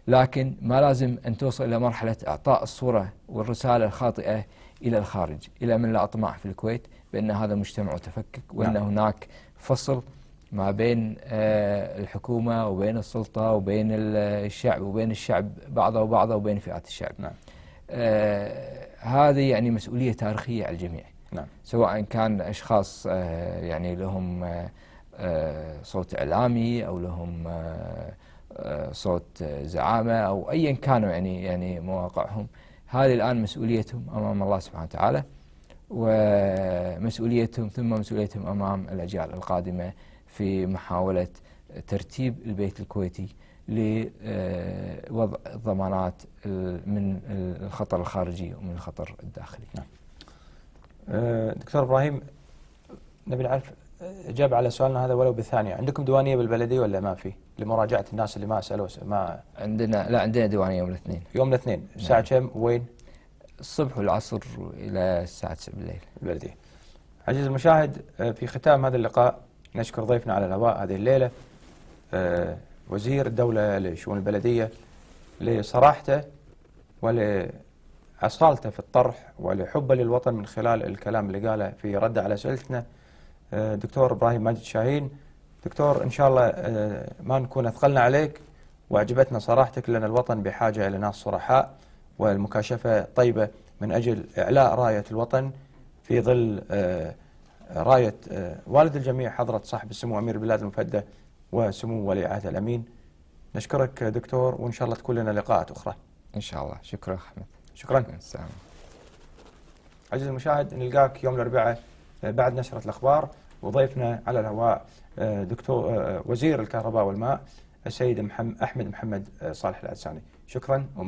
Speaker 2: لكن ما لازم ان توصل الى مرحله اعطاء الصوره والرساله الخاطئه الى الخارج الى من لا اطماع في الكويت بان هذا مجتمع متفكك وان نعم. هناك فصل ما بين آه، الحكومة وبين السلطة وبين آه، الشعب وبين الشعب بعضه وبعضه وبين فئات الشعب نعم. آه، هذه يعني مسؤولية تاريخية على الجميع نعم. سواء كان أشخاص يعني لهم صوت إعلامي أو لهم صوت زعامة أو أيا كانوا يعني يعني مواقعهم هذه الآن مسؤوليتهم أمام الله سبحانه وتعالى ومسؤوليتهم ثم مسؤوليتهم أمام الأجيال القادمة في محاولة ترتيب البيت الكويتي لوضع ضمانات من الخطر الخارجي ومن الخطر الداخلي نعم.
Speaker 1: أه، دكتور إبراهيم نبي نعرف إجابة أه، على سؤالنا هذا ولو بالثانية عندكم دوانية بالبلدية ولا ما في لمراجعة الناس اللي ما سألوا ما عندنا لا عندنا دوانية يوم الاثنين يوم الاثنين نعم. الساعة نعم. كم وين الصبح والعصر إلى الساعة 9 بالليل البلدية عزيزي المشاهد أه، في ختام هذا اللقاء نشكر ضيفنا على الهواء هذه الليلة آه، وزير الدولة لشؤون البلدية لصراحته ولأصالته في الطرح ولحبه للوطن من خلال الكلام اللي قاله في رده على أسئلتنا آه، دكتور إبراهيم ماجد شاهين دكتور إن شاء الله آه، ما نكون أثقلنا عليك واعجبتنا صراحتك لأن الوطن بحاجة إلى ناس صرحاء والمكاشفة طيبة من أجل إعلاء راية الوطن في ظل راية آه، والد الجميع حضرة صاحب السمو أمير البلاد المفدى وسمو ولي عهد الأمين نشكرك دكتور وإن شاء الله تكون لنا لقاءات أخرى إن شاء الله شكرا أحمد شكرا السلام. عزيزي المشاهد نلقاك يوم الأربعاء آه، بعد نشرة الأخبار وضيفنا على الهواء آه، دكتور وزير الكهرباء والماء السيد أحمد محمد صالح العدساني شكرا